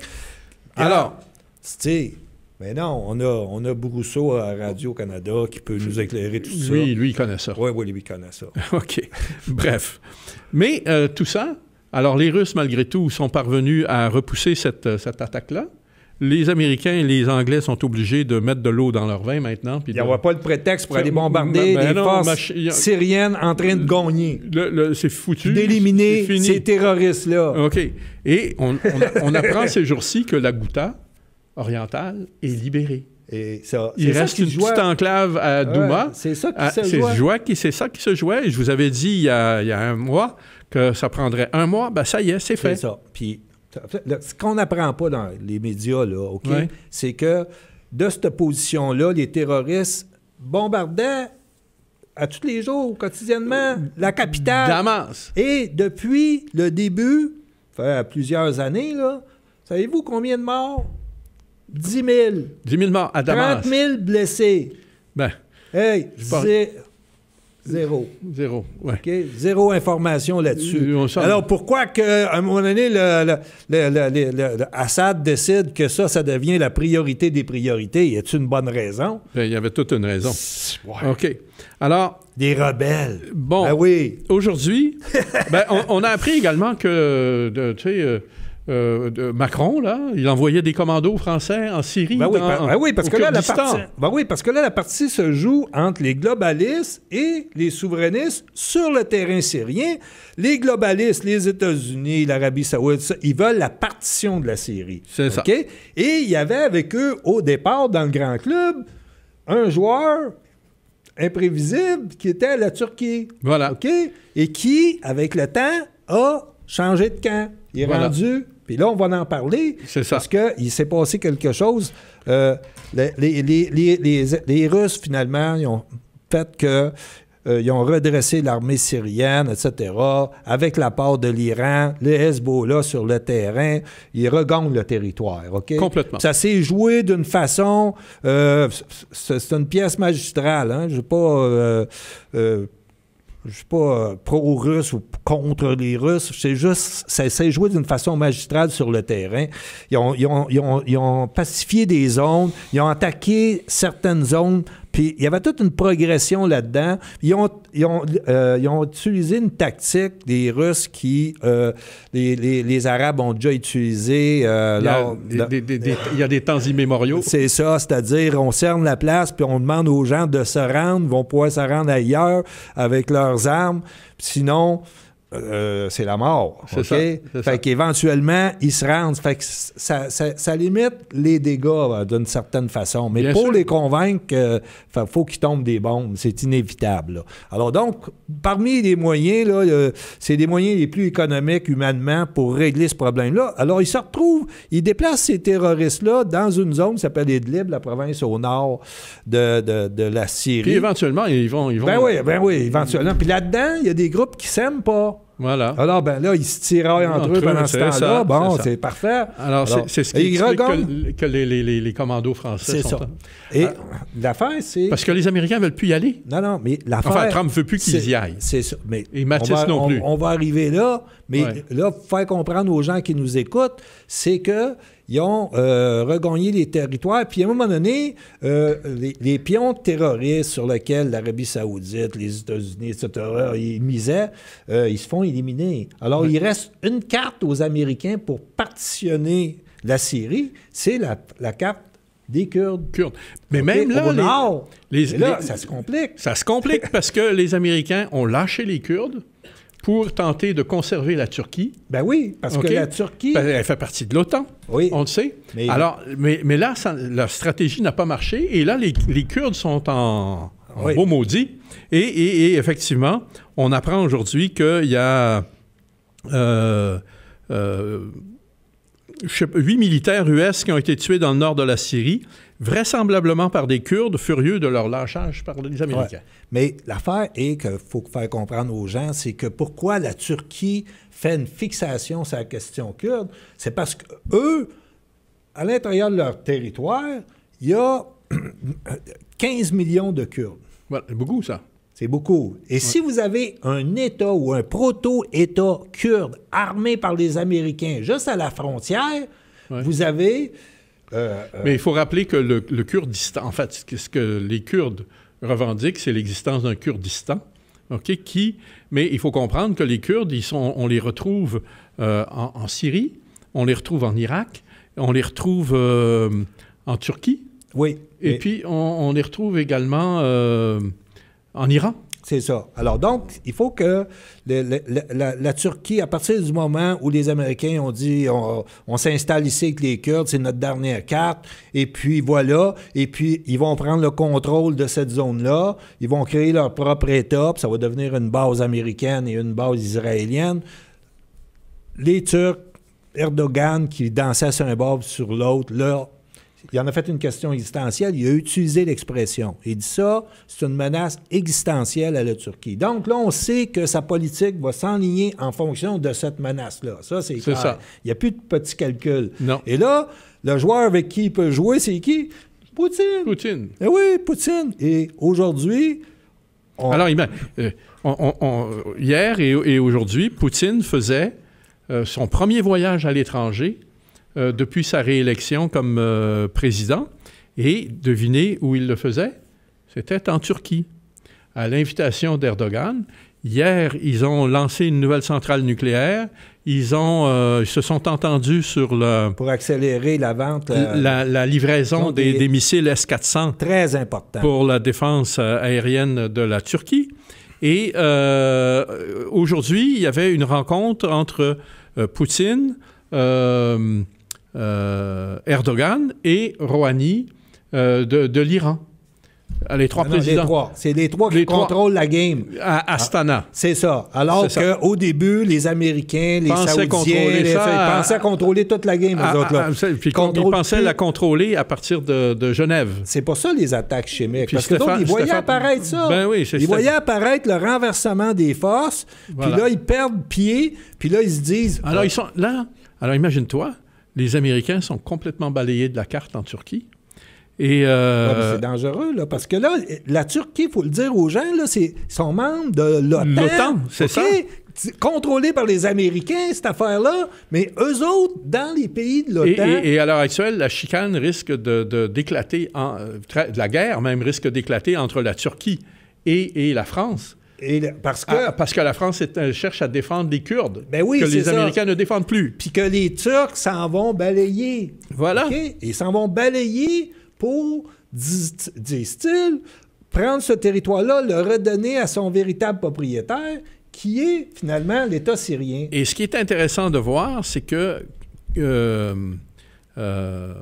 Alors, c'est mais non, on a, on a Brousseau à Radio-Canada qui peut nous éclairer tout ça. Oui, lui, il connaît ça. Oui, oui, lui, il connaît ça. [laughs] OK. Bref. Mais euh, tout ça, alors les Russes, malgré tout, sont parvenus à repousser cette, euh, cette attaque-là. Les Américains et les Anglais sont obligés de mettre de l'eau dans leur vin maintenant. Il n'y aura pas de prétexte pour aller bombarder ben des les forces syriennes en train de gagner. c'est foutu. D'éliminer ces terroristes-là. OK. Et on, apprend ces jours-ci que la Ghouta orientale est libérée. Et ça, il reste une petite enclave à Douma. Ah, c'est ça qui se jouait. C'est ça qui se jouait. je vous avais dit il y il y a un mois que ça prendrait un mois, ben ça y est, c'est fait. C'est ça. Puis ce qu'on n'apprend pas dans les médias, là, OK, c'est que de cette position-là, les terroristes bombardaient à tous les jours, quotidiennement, la capitale. Damas. Et depuis le début, fait plusieurs années, là, savez-vous combien de morts? 10 000. 10 000 morts à Damas. 000 blessés. Ben. Hey, je Zéro. Zéro, ouais. OK? Zéro information là-dessus. Alors, pourquoi qu'à un moment donné, Assad décide que ça, ça devient la priorité des priorités? Y a-t-il une bonne raison? Ben, il y avait toute une raison. OK. Alors... Des rebelles. Bon. Ben oui. Aujourd'hui, [laughs] ben, on, on, a appris également que, tu sais... Euh, euh, Macron, là, il envoyait des commandos français en Syrie. Ben oui, ben, ben parce que là, la partie, ben oui, parce que là, la partie se joue entre les globalistes et les souverainistes sur le terrain syrien. Les globalistes, les États-Unis, l'Arabie saoudite, ils veulent la partition de la Syrie. C'est ça. Et il y avait avec eux, au départ, dans le grand club, un joueur imprévisible qui était la Turquie. Voilà. OK? Et qui, avec le temps, a changé de camp. Il est rendu puis là, on va en parler. C'est ça. Parce qu'il s'est passé quelque chose. Euh, les, Russes, finalement, ils ont fait que. Euh, ils ont redressé l'armée syrienne, etc., avec la part de l'Iran, Le Hezbollah sur le terrain, ils regagnent le territoire, OK? Complètement. Ça s'est joué d'une façon... Euh, c'est une pièce magistrale, hein? Je ne pas je suis pas euh, pro-russe ou contre les Russes. C'est juste, ça s'est joué d'une façon magistrale sur le terrain. Ils ont, ils, ont, ils, ont, ils ont pacifié des zones, ils ont attaqué certaines zones puis il y avait toute une progression là-dedans. Ils ont, ils ont, euh, ils ont utilisé une tactique des Russes qui euh, les, les, les, Arabes ont déjà utilisé. Euh, il, y a, des, temps immémoriaux. C'est ça, c'est-à-dire on cerne la place puis on demande aux gens de se rendre, ils vont pouvoir se rendre ailleurs avec leurs armes. Sinon, euh, euh, c'est la mort. C'est ça, Fait qu'éventuellement, ils se rendent. Fait que ça, limite les dégâts euh, d'une certaine façon. Mais pour les convaincre, il faut qu'ils tombent des bombes. C'est inévitable. Alors donc, parmi les moyens, là, c'est des moyens les plus économiques humainement pour régler ce problème-là. Alors, ils se retrouvent, ils déplacent ces terroristes-là dans une zone qui s'appelle Idlib, la province au nord de, la Syrie. Puis éventuellement, ils vont... Ils ben oui, ben oui, éventuellement. Puis là-dedans, il y a des groupes qui s'aiment pas. Voilà. Alors, ben là, ils se tiraillent entre, eux pendant ce temps-là. Bon, c'est parfait. Alors, c'est ce qui que, les, commandos français sont... Ça. Et ah. l'affaire, c'est... Parce que les Américains veulent plus y aller. Non, non, mais l'affaire... Enfin, Trump veut plus qu'ils y aillent. C'est ça. Mais Et Matisse non plus. On, va arriver là, mais là, là, faire comprendre aux gens qui nous écoutent, c'est que ils ont euh, regagné les territoires. Puis à un moment donné, euh, les, pions terroristes sur lesquels l'Arabie saoudite, les États-Unis, etc., ils misaient, euh, ils se font éliminer. Alors il reste une carte aux Américains pour partitionner la Syrie, c'est la, carte des Kurdes. Kurdes. Mais même là, nord, ça se complique. Ça se complique parce que les Américains ont lâché les Kurdes pour tenter de conserver la Turquie. Ben oui, parce que la Turquie... Elle fait partie de l'OTAN, oui. on le sait. Mais... Alors, mais, mais là, la stratégie n'a pas marché, et là, les, Kurdes sont en, gros maudit. Et, effectivement, on apprend aujourd'hui qu'il y a... Euh, euh, huit militaires US qui ont été tués dans le nord de la Syrie vraisemblablement par des Kurdes furieux de leur lâchage par les Américains. Mais l'affaire est qu'il faut faire comprendre aux gens, c'est que pourquoi la Turquie fait une fixation sur la question kurde, c'est parce qu'eux, à l'intérieur de leur territoire, il y a 15 [clears throat] millions de Kurdes. c'est beaucoup, ça. C'est beaucoup. Et si vous avez un État ou un proto-État kurde armé par les Américains juste à la frontière, vous avez euh, euh. Mais il faut rappeler que le, Kurdistan, en fait, ce que les Kurdes revendiquent, c'est l'existence d'un Kurdistan. OK, qui, mais il faut comprendre que les Kurdes, ils sont, on les retrouve euh, en, Syrie, on les retrouve en Irak, on les retrouve en Turquie. Oui. Et puis, on, les retrouve également en Iran. C'est ça. Alors donc, il faut que la, Turquie, à partir du moment où les Américains ont dit on, s'installe ici avec les Kurdes, c'est notre dernière carte, et puis voilà, et puis ils vont prendre le contrôle de cette zone-là, ils vont créer leur propre État, puis ça va devenir une base américaine et une base israélienne. Les Turcs Erdogan qui dansait sur un bord sur l'autre, leur il en a fait une question existentielle, il a utilisé l'expression. Il dit ça, c'est une menace existentielle à la Turquie. Donc là, on sait que sa politique va s'enligner en fonction de cette menace-là. Ça, c'est clair. Il n'y a plus de petits calculs. Et là, le joueur avec qui il peut jouer, c'est qui? Poutine. Poutine. Eh oui, Poutine. Et aujourd'hui, Alors, il euh, hier et, aujourd'hui, Poutine faisait euh, son premier voyage à l'étranger euh, depuis sa réélection comme euh, président. Et devinez où il le faisait C'était en Turquie. À l'invitation d'Erdogan, hier, ils ont lancé une nouvelle centrale nucléaire. Ils, ont, euh, se sont entendus sur le... Pour accélérer la vente... la, livraison des, missiles S-400. Très important. Pour la défense aérienne de la Turquie. Et aujourd'hui, il y avait une rencontre entre Poutine, euh, Erdogan et Rouhani euh, de, l'Iran. Ah, les trois ah présidents. C'est les trois qui contrôlent la game. À ah, Astana. C'est ça. Alors qu'au début, les Américains, les pensaient Saoudiens, ils pensaient à... contrôler toute la game, autres, là. ils, pensaient la contrôler à partir de, Genève. C'est pas ça les attaques chimiques. parce que ils voyaient apparaître ça. Ben oui, ils voyaient apparaître le renversement des forces. Puis là, ils perdent pied. Puis là, ils se disent... Alors, ils sont... Là, alors imagine-toi, les Américains sont complètement balayés de la carte en Turquie. Et euh, c'est dangereux, là, parce que là, la Turquie, il faut le dire aux gens, là, c'est son membre de l'OTAN. L'OTAN, c'est ça. Contrôlé par les Américains, cette affaire-là, mais eux autres, dans les pays de l'OTAN. Et, à l'heure actuelle, la chicane risque de, d'éclater, de, euh, la guerre même risque d'éclater entre la Turquie et, et la France parce, que, ah, parce que la France cherche à défendre les Kurdes. Ben que les Américains ne défendent plus. Puis que les Turcs s'en vont balayer. Voilà. Ils s'en vont balayer pour, disent-ils, prendre ce territoire-là, le redonner à son véritable propriétaire, qui est finalement l'État syrien. Et ce qui est intéressant de voir, c'est que euh, euh,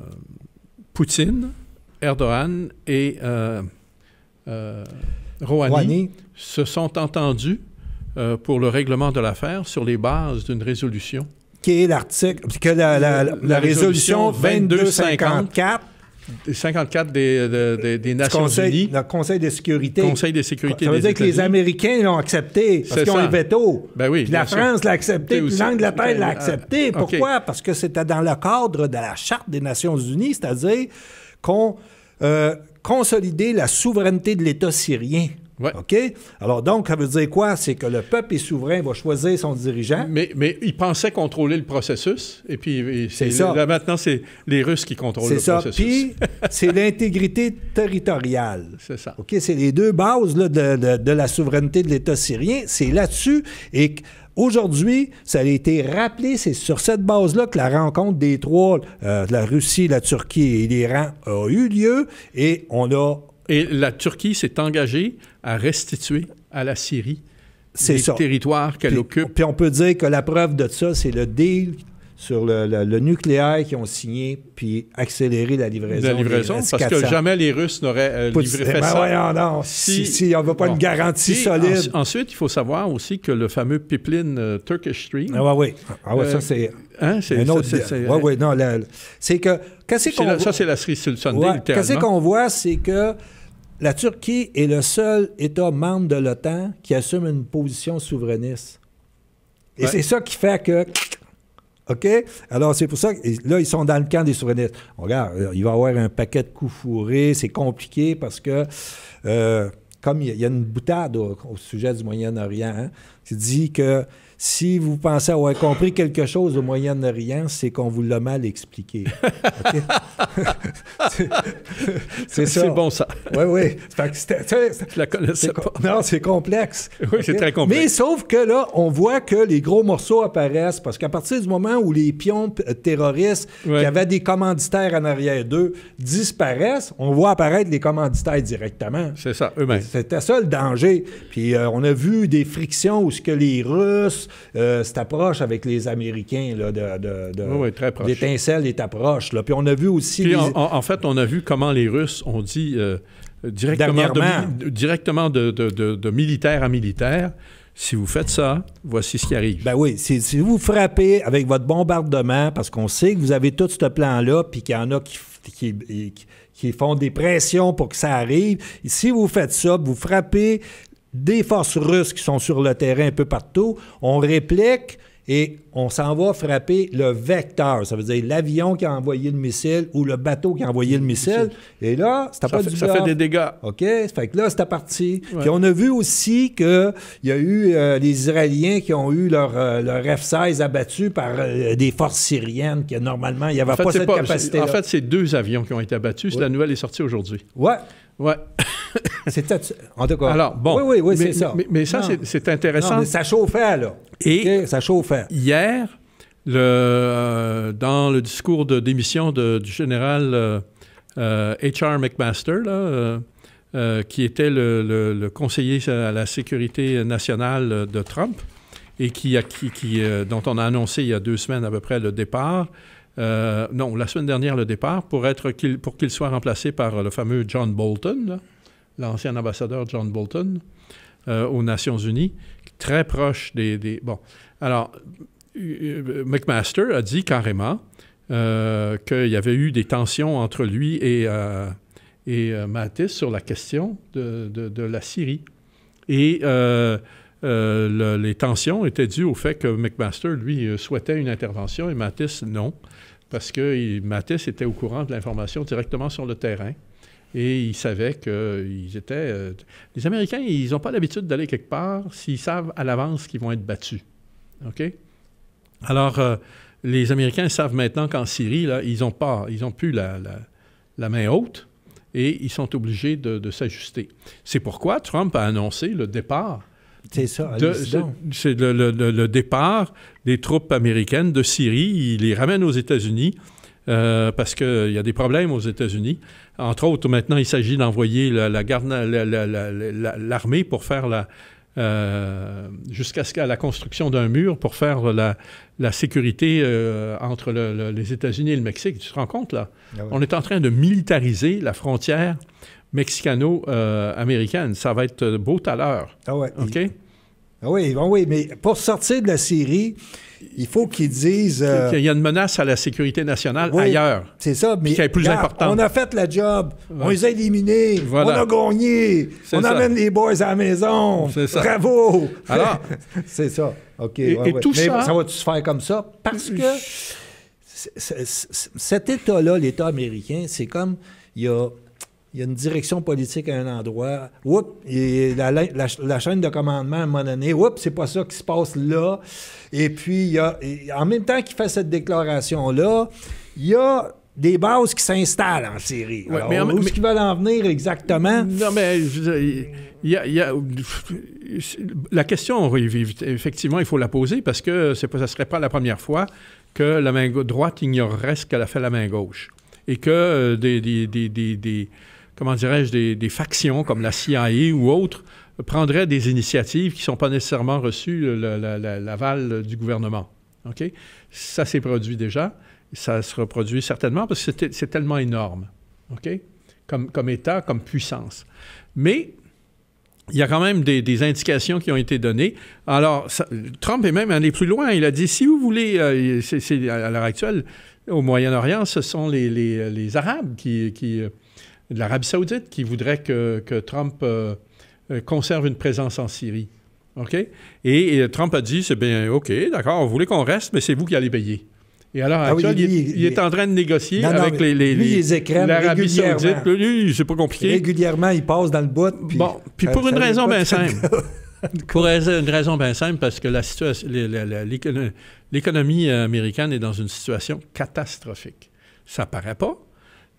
Poutine, Erdogan et euh, Rouhani se sont entendus euh, pour le règlement de l'affaire sur les bases d'une résolution. Qui est l'article, que la, résolution, 2254 54 des, des, des Nations Conseil, Unies. Le Conseil de sécurité. Conseil de sécurité. Ça veut dire que les Américains l'ont accepté parce qu'ils ont le veto. Ben oui, la France l'a accepté, l'Angleterre l'a ben, euh, accepté. Pourquoi? Parce que c'était dans le cadre de la Charte des Nations Unies, c'est-à-dire qu'on euh, consolidait la souveraineté de l'État syrien. OK? Alors donc, ça veut dire quoi? C'est que le peuple est souverain, va choisir son dirigeant. Mais, mais il pensait contrôler le processus, et puis c'est ça. là maintenant, c'est les Russes qui contrôlent le ça. Puis [laughs] c'est l'intégrité territoriale. C'est ça. OK? C'est les deux bases là, de, de, la souveraineté de l'État syrien. C'est là-dessus. Et Aujourd'hui, ça a été rappelé, c'est sur cette base-là que la rencontre des trois, euh, la Russie, la Turquie et l'Iran, a eu lieu et on a et la Turquie s'est engagée à restituer à la Syrie c'est territoires qu'elle occupe. Puis on peut dire que la preuve de ça, c'est le deal sur le, nucléaire qu'ils ont signé puis accélérer la livraison. La livraison, parce que jamais les Russes n'auraient euh, livré fait ben ça. non, non. Si, si, on veut pas une garantie solide. ensuite, il faut savoir aussi que le fameux pipeline euh, Turkish Stream. Ah oui, Ah ouais, ça euh, c'est. Hein, c'est autre. C'est, ouais, ouais, non, c'est que qu'est-ce qu'on ça c'est la cerise sur le Sunday, ouais, Qu'est-ce qu'on voit, c'est que la Turquie est le seul État membre de l'OTAN qui assume une position souverainiste. Et c'est ça qui fait que OK? Alors, c'est pour ça que là, ils sont dans le camp des souverainistes. regarde, euh, il va y avoir un paquet de coups fourrés, c'est compliqué parce que, euh, comme il y, a une boutade au, sujet du Moyen-Orient, hein, qui dit que si vous pensez avoir compris quelque chose au Moyen-Orient, c'est qu'on vous l'a mal expliqué. [laughs] c'est ça. C'est bon, ça. Oui, oui. Je la connaissais pas. Non, c'est complexe. [laughs] Oui, c'est très complexe. Mais sauf que là, on voit que les gros morceaux apparaissent parce qu'à partir du moment où les pions euh, terroristes qui avaient des commanditaires en arrière d'eux disparaissent, on voit apparaître les commanditaires directement. C'est ça, eux-mêmes. C'était ça le danger. Puis euh, on a vu des frictions où ce que les Russes euh, cette approche avec les Américains là, de, est approche. Puis on a vu aussi... en, fait, on a vu comment les Russes ont dit euh, directement, de, directement de militaire à militaire. Si vous faites ça, voici ce qui arrive. Ben oui, si, vous frappez avec votre bombardement, parce qu'on sait que vous avez tout ce plan-là, puis qu'il y en a qui font des pressions pour que ça arrive, si vous faites ça, vous frappez des forces russes qui sont sur le terrain un peu partout, on réplique et on s'en va frapper le vecteur. Ça veut dire l'avion qui a envoyé le missile ou le bateau qui a envoyé le missile. Et là, c'est pas Ça fait des dégâts. OK? Ça fait que là, c'est parti. Et Puis on a vu aussi qu'il y a eu euh, les Israéliens qui ont eu leur, euh, F-16 abattu par euh, des forces syriennes qui, normalement, il n'y avait pas cette capacité En fait, c'est deux avions qui ont été abattus. La nouvelle est sortie aujourd'hui. Ouais. Ouais. [coughs] En tout Alors, bon. Oui, oui, c'est ça. Mais, ça, c'est intéressant. Non, mais ça chauffait, là. Et. ça chauffait. Hier, le, euh, dans le discours de démission du général H.R. Euh, euh, McMaster, qui était le, conseiller à la sécurité nationale de Trump, et qui, a, qui, qui dont on a annoncé il y a deux semaines à peu près le départ, euh, non, la semaine dernière, le départ, pour, être qu'il, pour qu'il soit remplacé par le fameux John Bolton, l'ancien ambassadeur John Bolton euh, aux Nations Unies, très proche des... des bon, alors, euh, McMaster a dit carrément qu'il y avait eu des tensions entre lui et, et Mattis sur la question de, la Syrie. Et les tensions étaient dues au fait que McMaster, lui, souhaitait une intervention et Mattis, non parce que Mathis était au courant de l'information directement sur le terrain. Et savait savait qu'ils étaient... Euh, les Américains, ils n'ont pas l'habitude d'aller quelque part s'ils savent à l'avance qu'ils vont être battus. OK? Alors, euh, les Américains savent maintenant qu'en Syrie, là, ils n'ont pas... Ils ont plus la, main haute et ils sont obligés de s'ajuster. C'est pourquoi Trump a annoncé le départ c'est ça, C'est le, départ des troupes américaines de Syrie. Ils les ramènent aux États-Unis. Euh, parce qu'il euh, y a des problèmes aux États-Unis. Entre autres, maintenant, il s'agit d'envoyer l'armée la, pour faire la, euh, jusqu'à la construction d'un mur pour faire la, sécurité entre les États-Unis et le Mexique. Tu te rends compte, là? Ah On est en train de militariser la frontière mexicano-américaine. Ça va être beau tout à l'heure. Ah ouais. OK? Ah oui, ah oui, mais pour sortir de la Syrie, il faut qu'ils disent. Euh, Qu'il y a une menace à la sécurité nationale ailleurs. C'est ça, mais. Qui est plus important. On a fait la job. On les a éliminés. On a gagné. On amène les boys à la maison. Ça. Bravo. Alors. [laughs] c'est ça. OK. Et, tout ça. Ça va-tu se faire comme ça? Parce que cet État-là, l'État américain, c'est comme. Il y a il y a une direction politique à un endroit. Oups, et la, chaîne de commandement, à un moment donné, oups, c'est pas ça qui se passe là. Et puis, en même temps qu'il fait cette déclaration-là, il y a des bases qui s'installent en Syrie. où est-ce qu'ils veulent en venir exactement? Non, mais il y a, la question, effectivement, il faut la poser parce que ce ne serait pas la première fois que la main droite ignorerait ce qu'elle a fait la main gauche et que euh, des comment dirais-je, des, factions comme la CIA ou autres prendraient des initiatives qui ne sont pas nécessairement reçues l'aval du gouvernement. OK? Ça s'est produit déjà. Ça se reproduit certainement parce que c'est tellement énorme. OK? Comme, comme État, comme puissance. Mais il y a quand même des, indications qui ont été données. Alors, Trump est même allé plus loin. Il a dit, si vous voulez, euh, à l'heure actuelle, au Moyen-Orient, ce sont les, Arabes qui, qui, euh, de l'Arabie saoudite qui voudrait que, Trump euh, euh, conserve une présence en Syrie. OK? Et, Trump a dit, c'est bien, OK, d'accord, vous voulez qu'on reste, mais c'est vous qui allez payer. Et alors, ah il, est, en train de négocier avec les, l'Arabie saoudite. Lui, c'est pas compliqué. Régulièrement, il passe dans le bout. Puis, bon, puis pour une raison bien simple. pour une raison bien simple, parce que la situation, l'économie euh, américaine est dans une situation catastrophique. Ça paraît pas,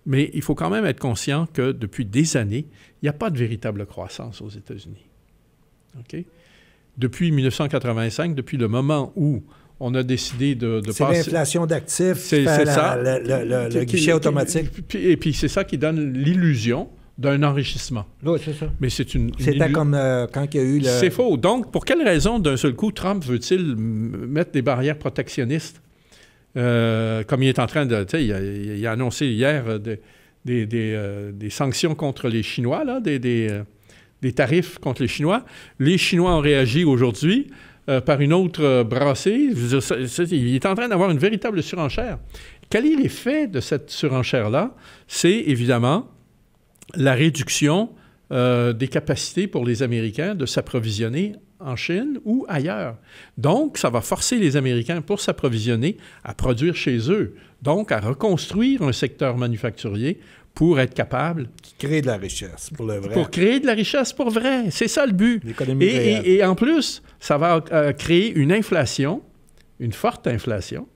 mais il faut quand même être conscient que depuis des années, il n'y a pas de véritable croissance aux États-Unis. OK? Depuis 1985, depuis le moment où on a décidé de, de passer... C'est l'inflation d'actifs, c'est ça. le, guichet automatique. et puis c'est ça qui donne l'illusion d'un enrichissement. Oui, c'est ça. Mais c'est une. C'était comme euh, quand il y a eu le. C'est faux. Donc, pour quelle raison, d'un seul coup, Trump veut-il mettre des barrières protectionnistes euh, comme il est en train de. Il a, a annoncé hier euh, euh, des, sanctions contre les Chinois, là, des, tarifs contre les Chinois. Les Chinois ont réagi aujourd'hui par une autre brassée. Il est en train d'avoir une véritable surenchère. Quel est l'effet de cette surenchère-là? C'est évidemment la réduction des capacités pour les Américains de s'approvisionner en Chine ou ailleurs. Donc, ça va forcer les Américains pour s'approvisionner à produire chez eux, donc à reconstruire un secteur manufacturier pour être capable... Qui crée de la richesse, pour le vrai. Pour créer de la richesse pour vrai. C'est ça le but. L'économie et, Et, en plus, ça va euh, créer une inflation, une forte inflation,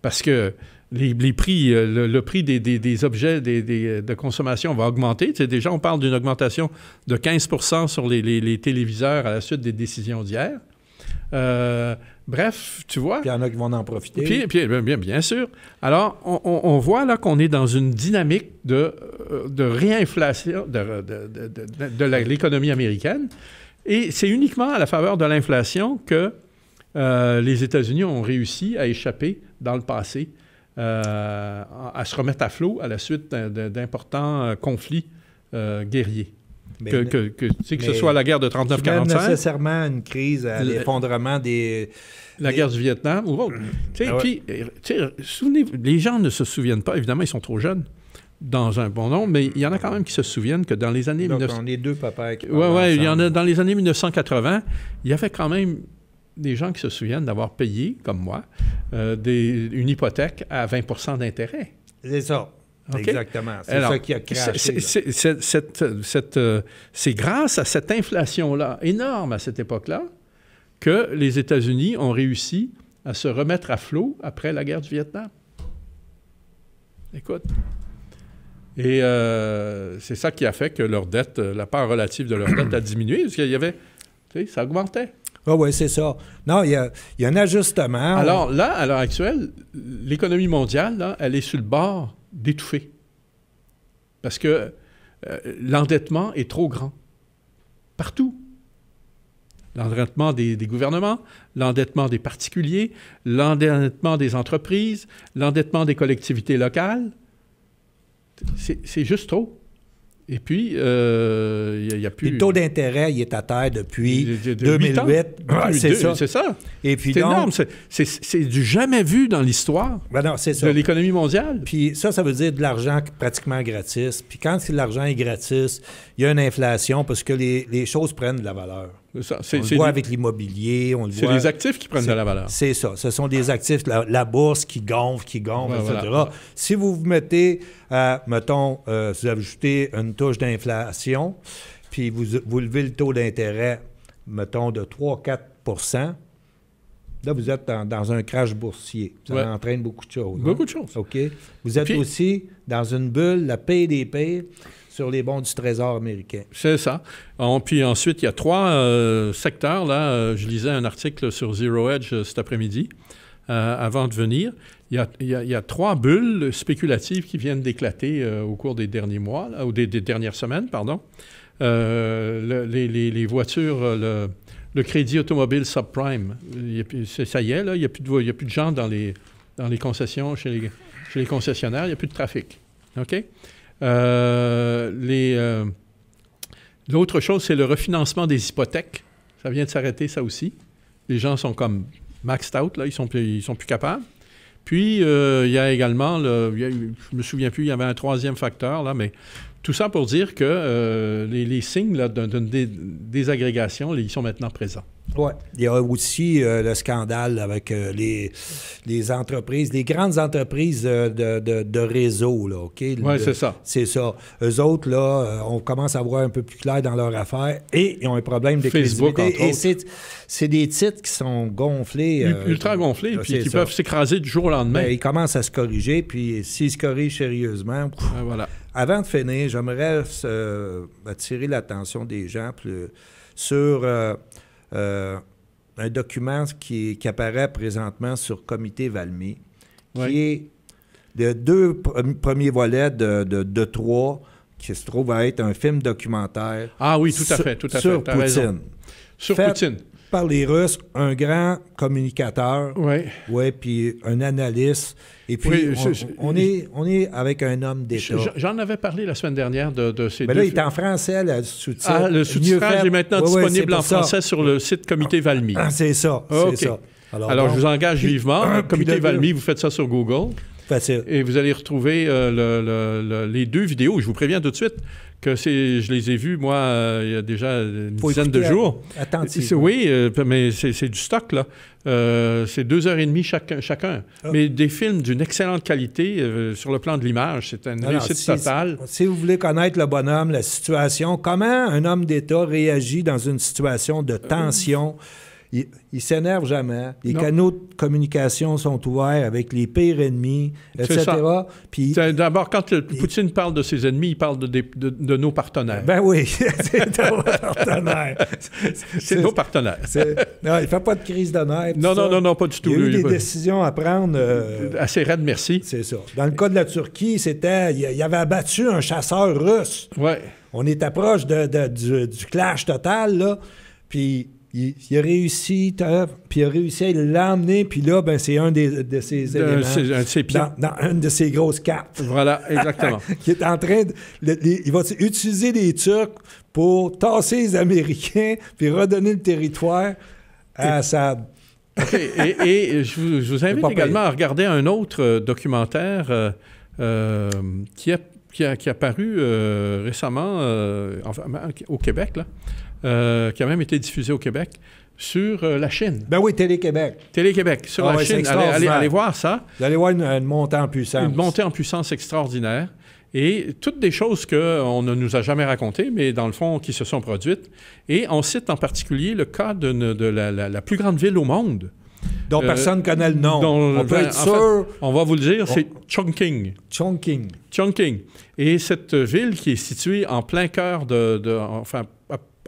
parce que les, prix, euh, le, prix des, objets euh, de consommation va augmenter. déjà, on parle d'une augmentation de 15 sur les, téléviseurs à la suite des décisions d'hier. Euh, bref, tu vois. il y en a qui vont en profiter. Puis, puis bien, bien, sûr. Alors, on, voit là qu'on est dans une dynamique de, de réinflation de, l'économie américaine. Et c'est uniquement à la faveur de l'inflation que les États-Unis ont réussi à échapper dans le passé euh, à se remettre à flot à la suite d'importants euh, conflits euh, guerriers. que, que, que, ce soit la guerre de 39-45. nécessairement une crise à l'effondrement des. La guerre du Vietnam ou autre. [clears throat] tu sais, ah puis, souvenez les gens ne se souviennent pas, évidemment, ils sont trop jeunes dans un bon nombre, mais il y en a quand même qui se souviennent que dans les années... Donc, on est deux papas qui ouais, il y en a dans les années 1980, il y avait quand même des gens qui se souviennent d'avoir payé, comme moi, euh, une hypothèque à 20 d'intérêt. C'est ça. Exactement. C'est ça qui a craché. Euh, c'est grâce à cette inflation-là, énorme à cette époque-là, que les États-Unis ont réussi à se remettre à flot après la guerre du Vietnam. Écoute. Et euh, c'est ça qui a fait que leur dette, la part relative de leur dette a diminué, parce qu'il y avait, tu sais, ça augmentait. Ah oui, c'est ça. Non, il y a, un ajustement. Alors là, à l'heure actuelle, l'économie mondiale, là, elle est sur le bord d'étouffer. Parce que euh, l'endettement est trop grand. Partout. L'endettement des, gouvernements, l'endettement des particuliers, l'endettement des entreprises, l'endettement des collectivités locales. C'est juste trop. Et puis, il euh, n'y a, plus. Le taux d'intérêt, il est à terre depuis 2008. Ah, c'est ça. Et puis c'est énorme. C'est du jamais vu dans l'histoire ben de l'économie mondiale. Puis ça, ça veut dire de l'argent pratiquement gratis. Puis quand l'argent est gratis, il y a une inflation parce que les, choses prennent de la valeur. on le voit avec l'immobilier, on le voit. C'est les actifs qui prennent de la valeur. C'est ça. Ce sont des actifs, la, bourse qui gonfle, qui gonfle, etc. Si vous vous mettez à, mettons, euh, vous ajoutez une touche d'inflation, puis vous, levez le taux d'intérêt, mettons, de 3-4 Là, vous êtes dans, un crash boursier. Ça entraîne beaucoup de choses. Hein? Beaucoup de choses. OK. Vous êtes aussi dans une bulle, la paix des sur les bons du Trésor américain. C'est ça. On, puis ensuite, il y a trois euh, secteurs. Là, euh, je lisais un article sur Zero Edge euh, cet après-midi, avant de venir. Il y, a, trois bulles spéculatives qui viennent d'éclater au cours des derniers mois, ou des, dernières semaines, pardon. les, voitures, le, crédit automobile subprime, ça y est, là, il n'y a, plus de, a plus de gens dans les, dans les concessions, chez les, chez les concessionnaires, il n'y a plus de trafic. OK? Euh, euh, l'autre chose, c'est le refinancement des hypothèques. Ça vient de s'arrêter, ça aussi. Les gens sont comme maxed out, là, ils sont, ils sont plus capables. Puis, euh, il y a également, le, je ne me souviens plus, il y avait un troisième facteur, là, mais tout ça pour dire que les, signes d'une désagrégation, ils sont maintenant présents. Oui. Il y a aussi euh, le scandale avec euh, les, les entreprises, les grandes entreprises euh, de, de, réseau, là, OK? Oui, c'est ça. C'est ça. Eux autres, là, on commence à voir un peu plus clair dans leur affaire et ils ont un problème de Facebook, et c'est des titres qui sont gonflés. Ultra gonflés, puis qui peuvent s'écraser du jour au lendemain. Ben, ils commencent à se corriger, puis s'ils se corrigent sérieusement... Ben, voilà. Avant de finir, j'aimerais attirer l'attention des gens sur euh, un document qui, apparaît présentement sur Comité Valmy, qui est de deux euh, premiers volets de, de, trois, qui se trouve à être un film documentaire. Ah oui, tout à fait, tout à sur Poutine. Sur Poutine par les Russes, un grand communicateur, ouais, puis un analyste. Et puis, on, est, on est avec un homme d'État. J'en avais parlé la semaine dernière de, de ces Mais deux... là, il est en français, le sous Ah, le sous est maintenant disponible en français sur le site Comité Valmy. Ah, c'est ça, Alors, je vous engage vivement. Comité Valmy, vous faites ça sur Google. Facile. Et vous allez retrouver euh, les deux vidéos. Je vous préviens tout de suite que c'est, je les ai vues, moi, euh, il y a déjà une dizaine de jours. attentif. — Oui, euh, mais c'est, du stock, là. c'est deux heures et demie chacun. chacun. Ah. Mais des films d'une excellente qualité sur le plan de l'image. C'est un réussite totale. si, vous voulez connaître le bonhomme, la situation, comment un homme d'État réagit dans une situation de tension il, ne s'énerve jamais. Les canaux de communication sont ouverts avec les pires ennemis, etc. d'abord quand Poutine parle de ses ennemis, il parle de, nos partenaires. Ben oui, [laughs] c'est nos partenaires. [laughs] C'est nos partenaires. non, il fait pas de crise d'honneur. Non, non, non, pas du tout. Il y a des décisions à prendre. Euh, assez Assez de merci. C'est ça. Dans le cas de la Turquie, c'était il avait abattu un chasseur russe. Ouais. On est approche proche du, du, clash total, là. Puis il, a réussi, puis réussi à l'amener, puis là, ben, c'est un de ses éléments. un de ses une de ses grosses cartes. Voilà, [laughs] exactement. qui est en train de. il va utiliser les Turcs pour tasser les Américains, puis redonner le territoire à Assad. Et, je, vous, invite également à regarder un autre euh, documentaire euh, euh, qui, a, qui, paru récemment au Québec, là. Euh, qui a même été diffusé au Québec, sur euh, la Chine. Ben oui, Télé-Québec. Télé-Québec, sur ah la Chine. Allez, voir ça. Vous allez voir une, montée en puissance. Une montée en puissance extraordinaire. Et toutes des choses qu'on ne nous a jamais racontées, mais dans le fond, qui se sont produites. Et on cite en particulier le cas de, la, plus grande ville au monde. Dont euh, personne ne connaît le nom. on peut ben, être sûr. on va vous le dire, c'est Chongqing. Chongqing. Chongqing. Et cette ville qui est située en plein cœur de, de enfin,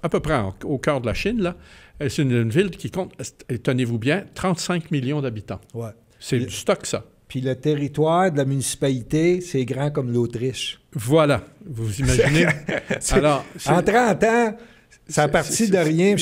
à peu près au cœur de la Chine, là. Euh, c'est une, ville qui compte, tenez-vous bien, 35 millions d'habitants. Ouais. C'est du stock, ça. Puis le territoire de la municipalité, c'est grand comme l'Autriche. Voilà, vous imaginez. [laughs] [laughs] Alors, en 30 ans, ça a parti de rien.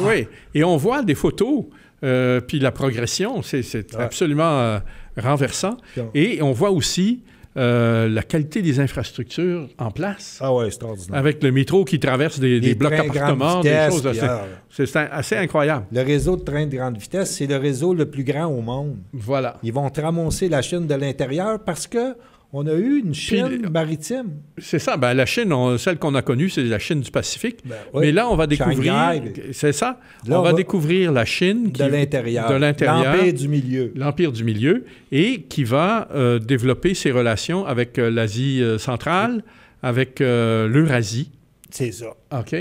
Oui, et on voit des photos, euh, puis la progression, c'est absolument euh, renversant. Et on voit aussi euh, la qualité des infrastructures en place. Ah ouais, c'est Avec le métro qui traverse des, blocs d'appartements. des choses assez. Ah. c'est assez incroyable. Le réseau de trains de grande vitesse, c'est le réseau le plus grand au monde. Voilà. Ils vont tramoncer la Chine de l'intérieur parce que on a eu une Chine maritime. C'est ça. Ben, la Chine, celle qu'on a connue, c'est la Chine du Pacifique. Ben Mais là, on va découvrir. C'est ça. on, va, découvrir la Chine. Qui, de l'intérieur. De l'intérieur. L'empire du milieu. L'empire du milieu. Et qui va euh, développer ses relations avec euh, l'Asie euh, centrale, avec l'Eurasie. C'est ça. OK.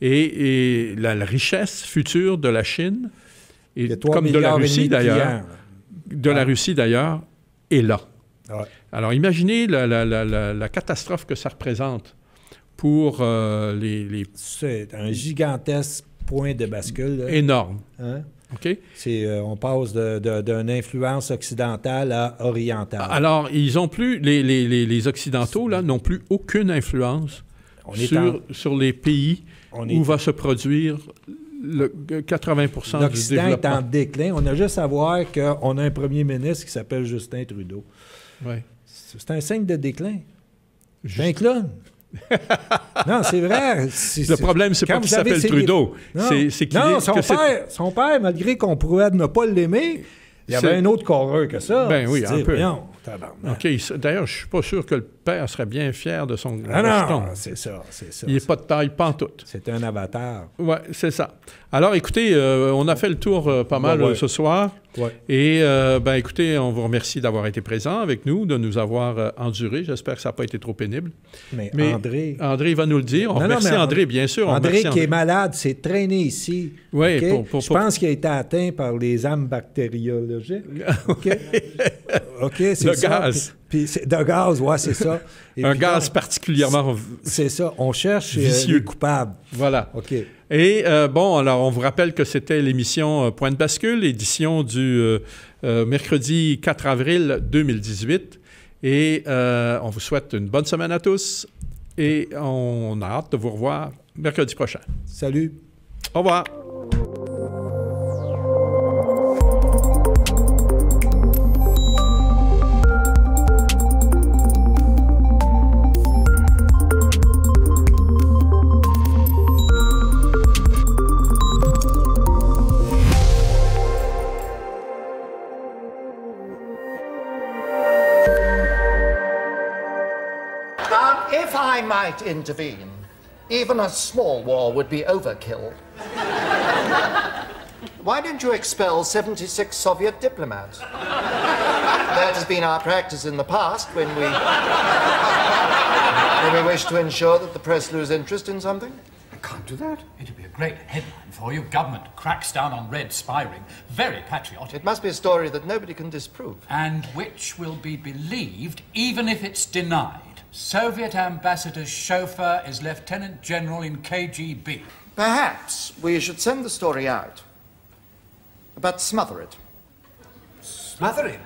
Et, la, richesse future de la Chine, comme de la Russie d'ailleurs, de la Russie d'ailleurs, est là. Alors imaginez la, catastrophe que ça représente pour euh, les, C'est un gigantesque point de bascule. Énorme. Hein? OK. Euh, on passe d'une influence occidentale à orientale. Alors, ils ont plus, les, Occidentaux, là, n'ont plus aucune influence sur, les pays où va se produire le 80 du développement. est en déclin. On a juste à voir qu'on a un premier ministre qui s'appelle Justin Trudeau. Ouais. C'est un signe de déclin. Juste... Ben, [laughs] non, c'est vrai. Le problème, c'est pas qu'il s'appelle Trudeau. C'est qu'il Non, son, père, son père, malgré qu'on de ne pas l'aimer, il y avait un autre correur que ça. Ben oui, un peu. OK. D'ailleurs, je suis pas sûr que le père serait bien fier de son ah non, c'est ça, c'est ça. Il n'est pas de taille pantoute. C'est un avatar. Oui, c'est ça. Alors, écoutez, euh, on a fait le tour euh, pas bah mal euh, ce soir. Et, bien, écoutez, on vous remercie d'avoir été présent avec nous, de nous avoir enduré. J'espère que ça n'a pas été trop pénible. Mais, André... André va nous le dire. On remercie André, bien sûr. André, qui est malade, s'est traîné ici. Oui, pour, Je pense qu'il a été atteint par les âmes bactériologiques. OK? [laughs] OK, c'est le gaz. Puis de gaz, ouais, c'est ça. [laughs] un gaz particulièrement. C'est ça, on cherche euh, vicieux. les coupables. Voilà. OK. Et euh, bon, alors on vous rappelle que c'était l'émission euh, Point de bascule, édition du mercredi 4 avril 2018. Et on vous souhaite une bonne semaine à tous et on a hâte de vous revoir mercredi prochain. Salut. Au revoir. might intervene. Even a small war would be overkill. Why don't you expel 76 Soviet diplomats? that has been our practice in the past when we... when we wish to ensure that the press lose interest in something. I can't do that. It'd be a great headline for you. Government cracks down on red spy ring. Very patriotic. It must be a story that nobody can disprove. And which will be believed even if it's denied. Soviet ambassador's chauffeur is lieutenant general in KGB. Perhaps we should send the story out, but smother it. Smother it?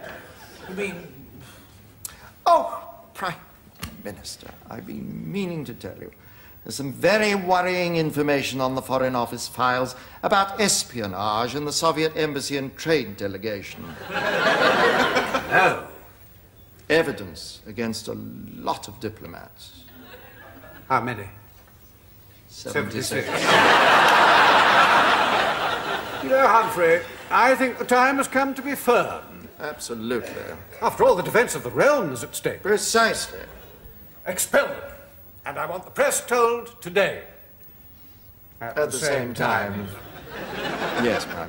You mean... Oh, Prime Minister, I've been meaning to tell you. There's some very worrying information on the Foreign Office files about espionage in the Soviet embassy and trade delegation. [laughs] no evidence against a lot of diplomats. How many? 76. 76. you know, Humphrey, I think the time has come to be firm. Absolutely. After all, the defense of the realm is at stake. Precisely. Expelled. And I want the press told today. At, at the, the, same, same time. time. yes, ma'am.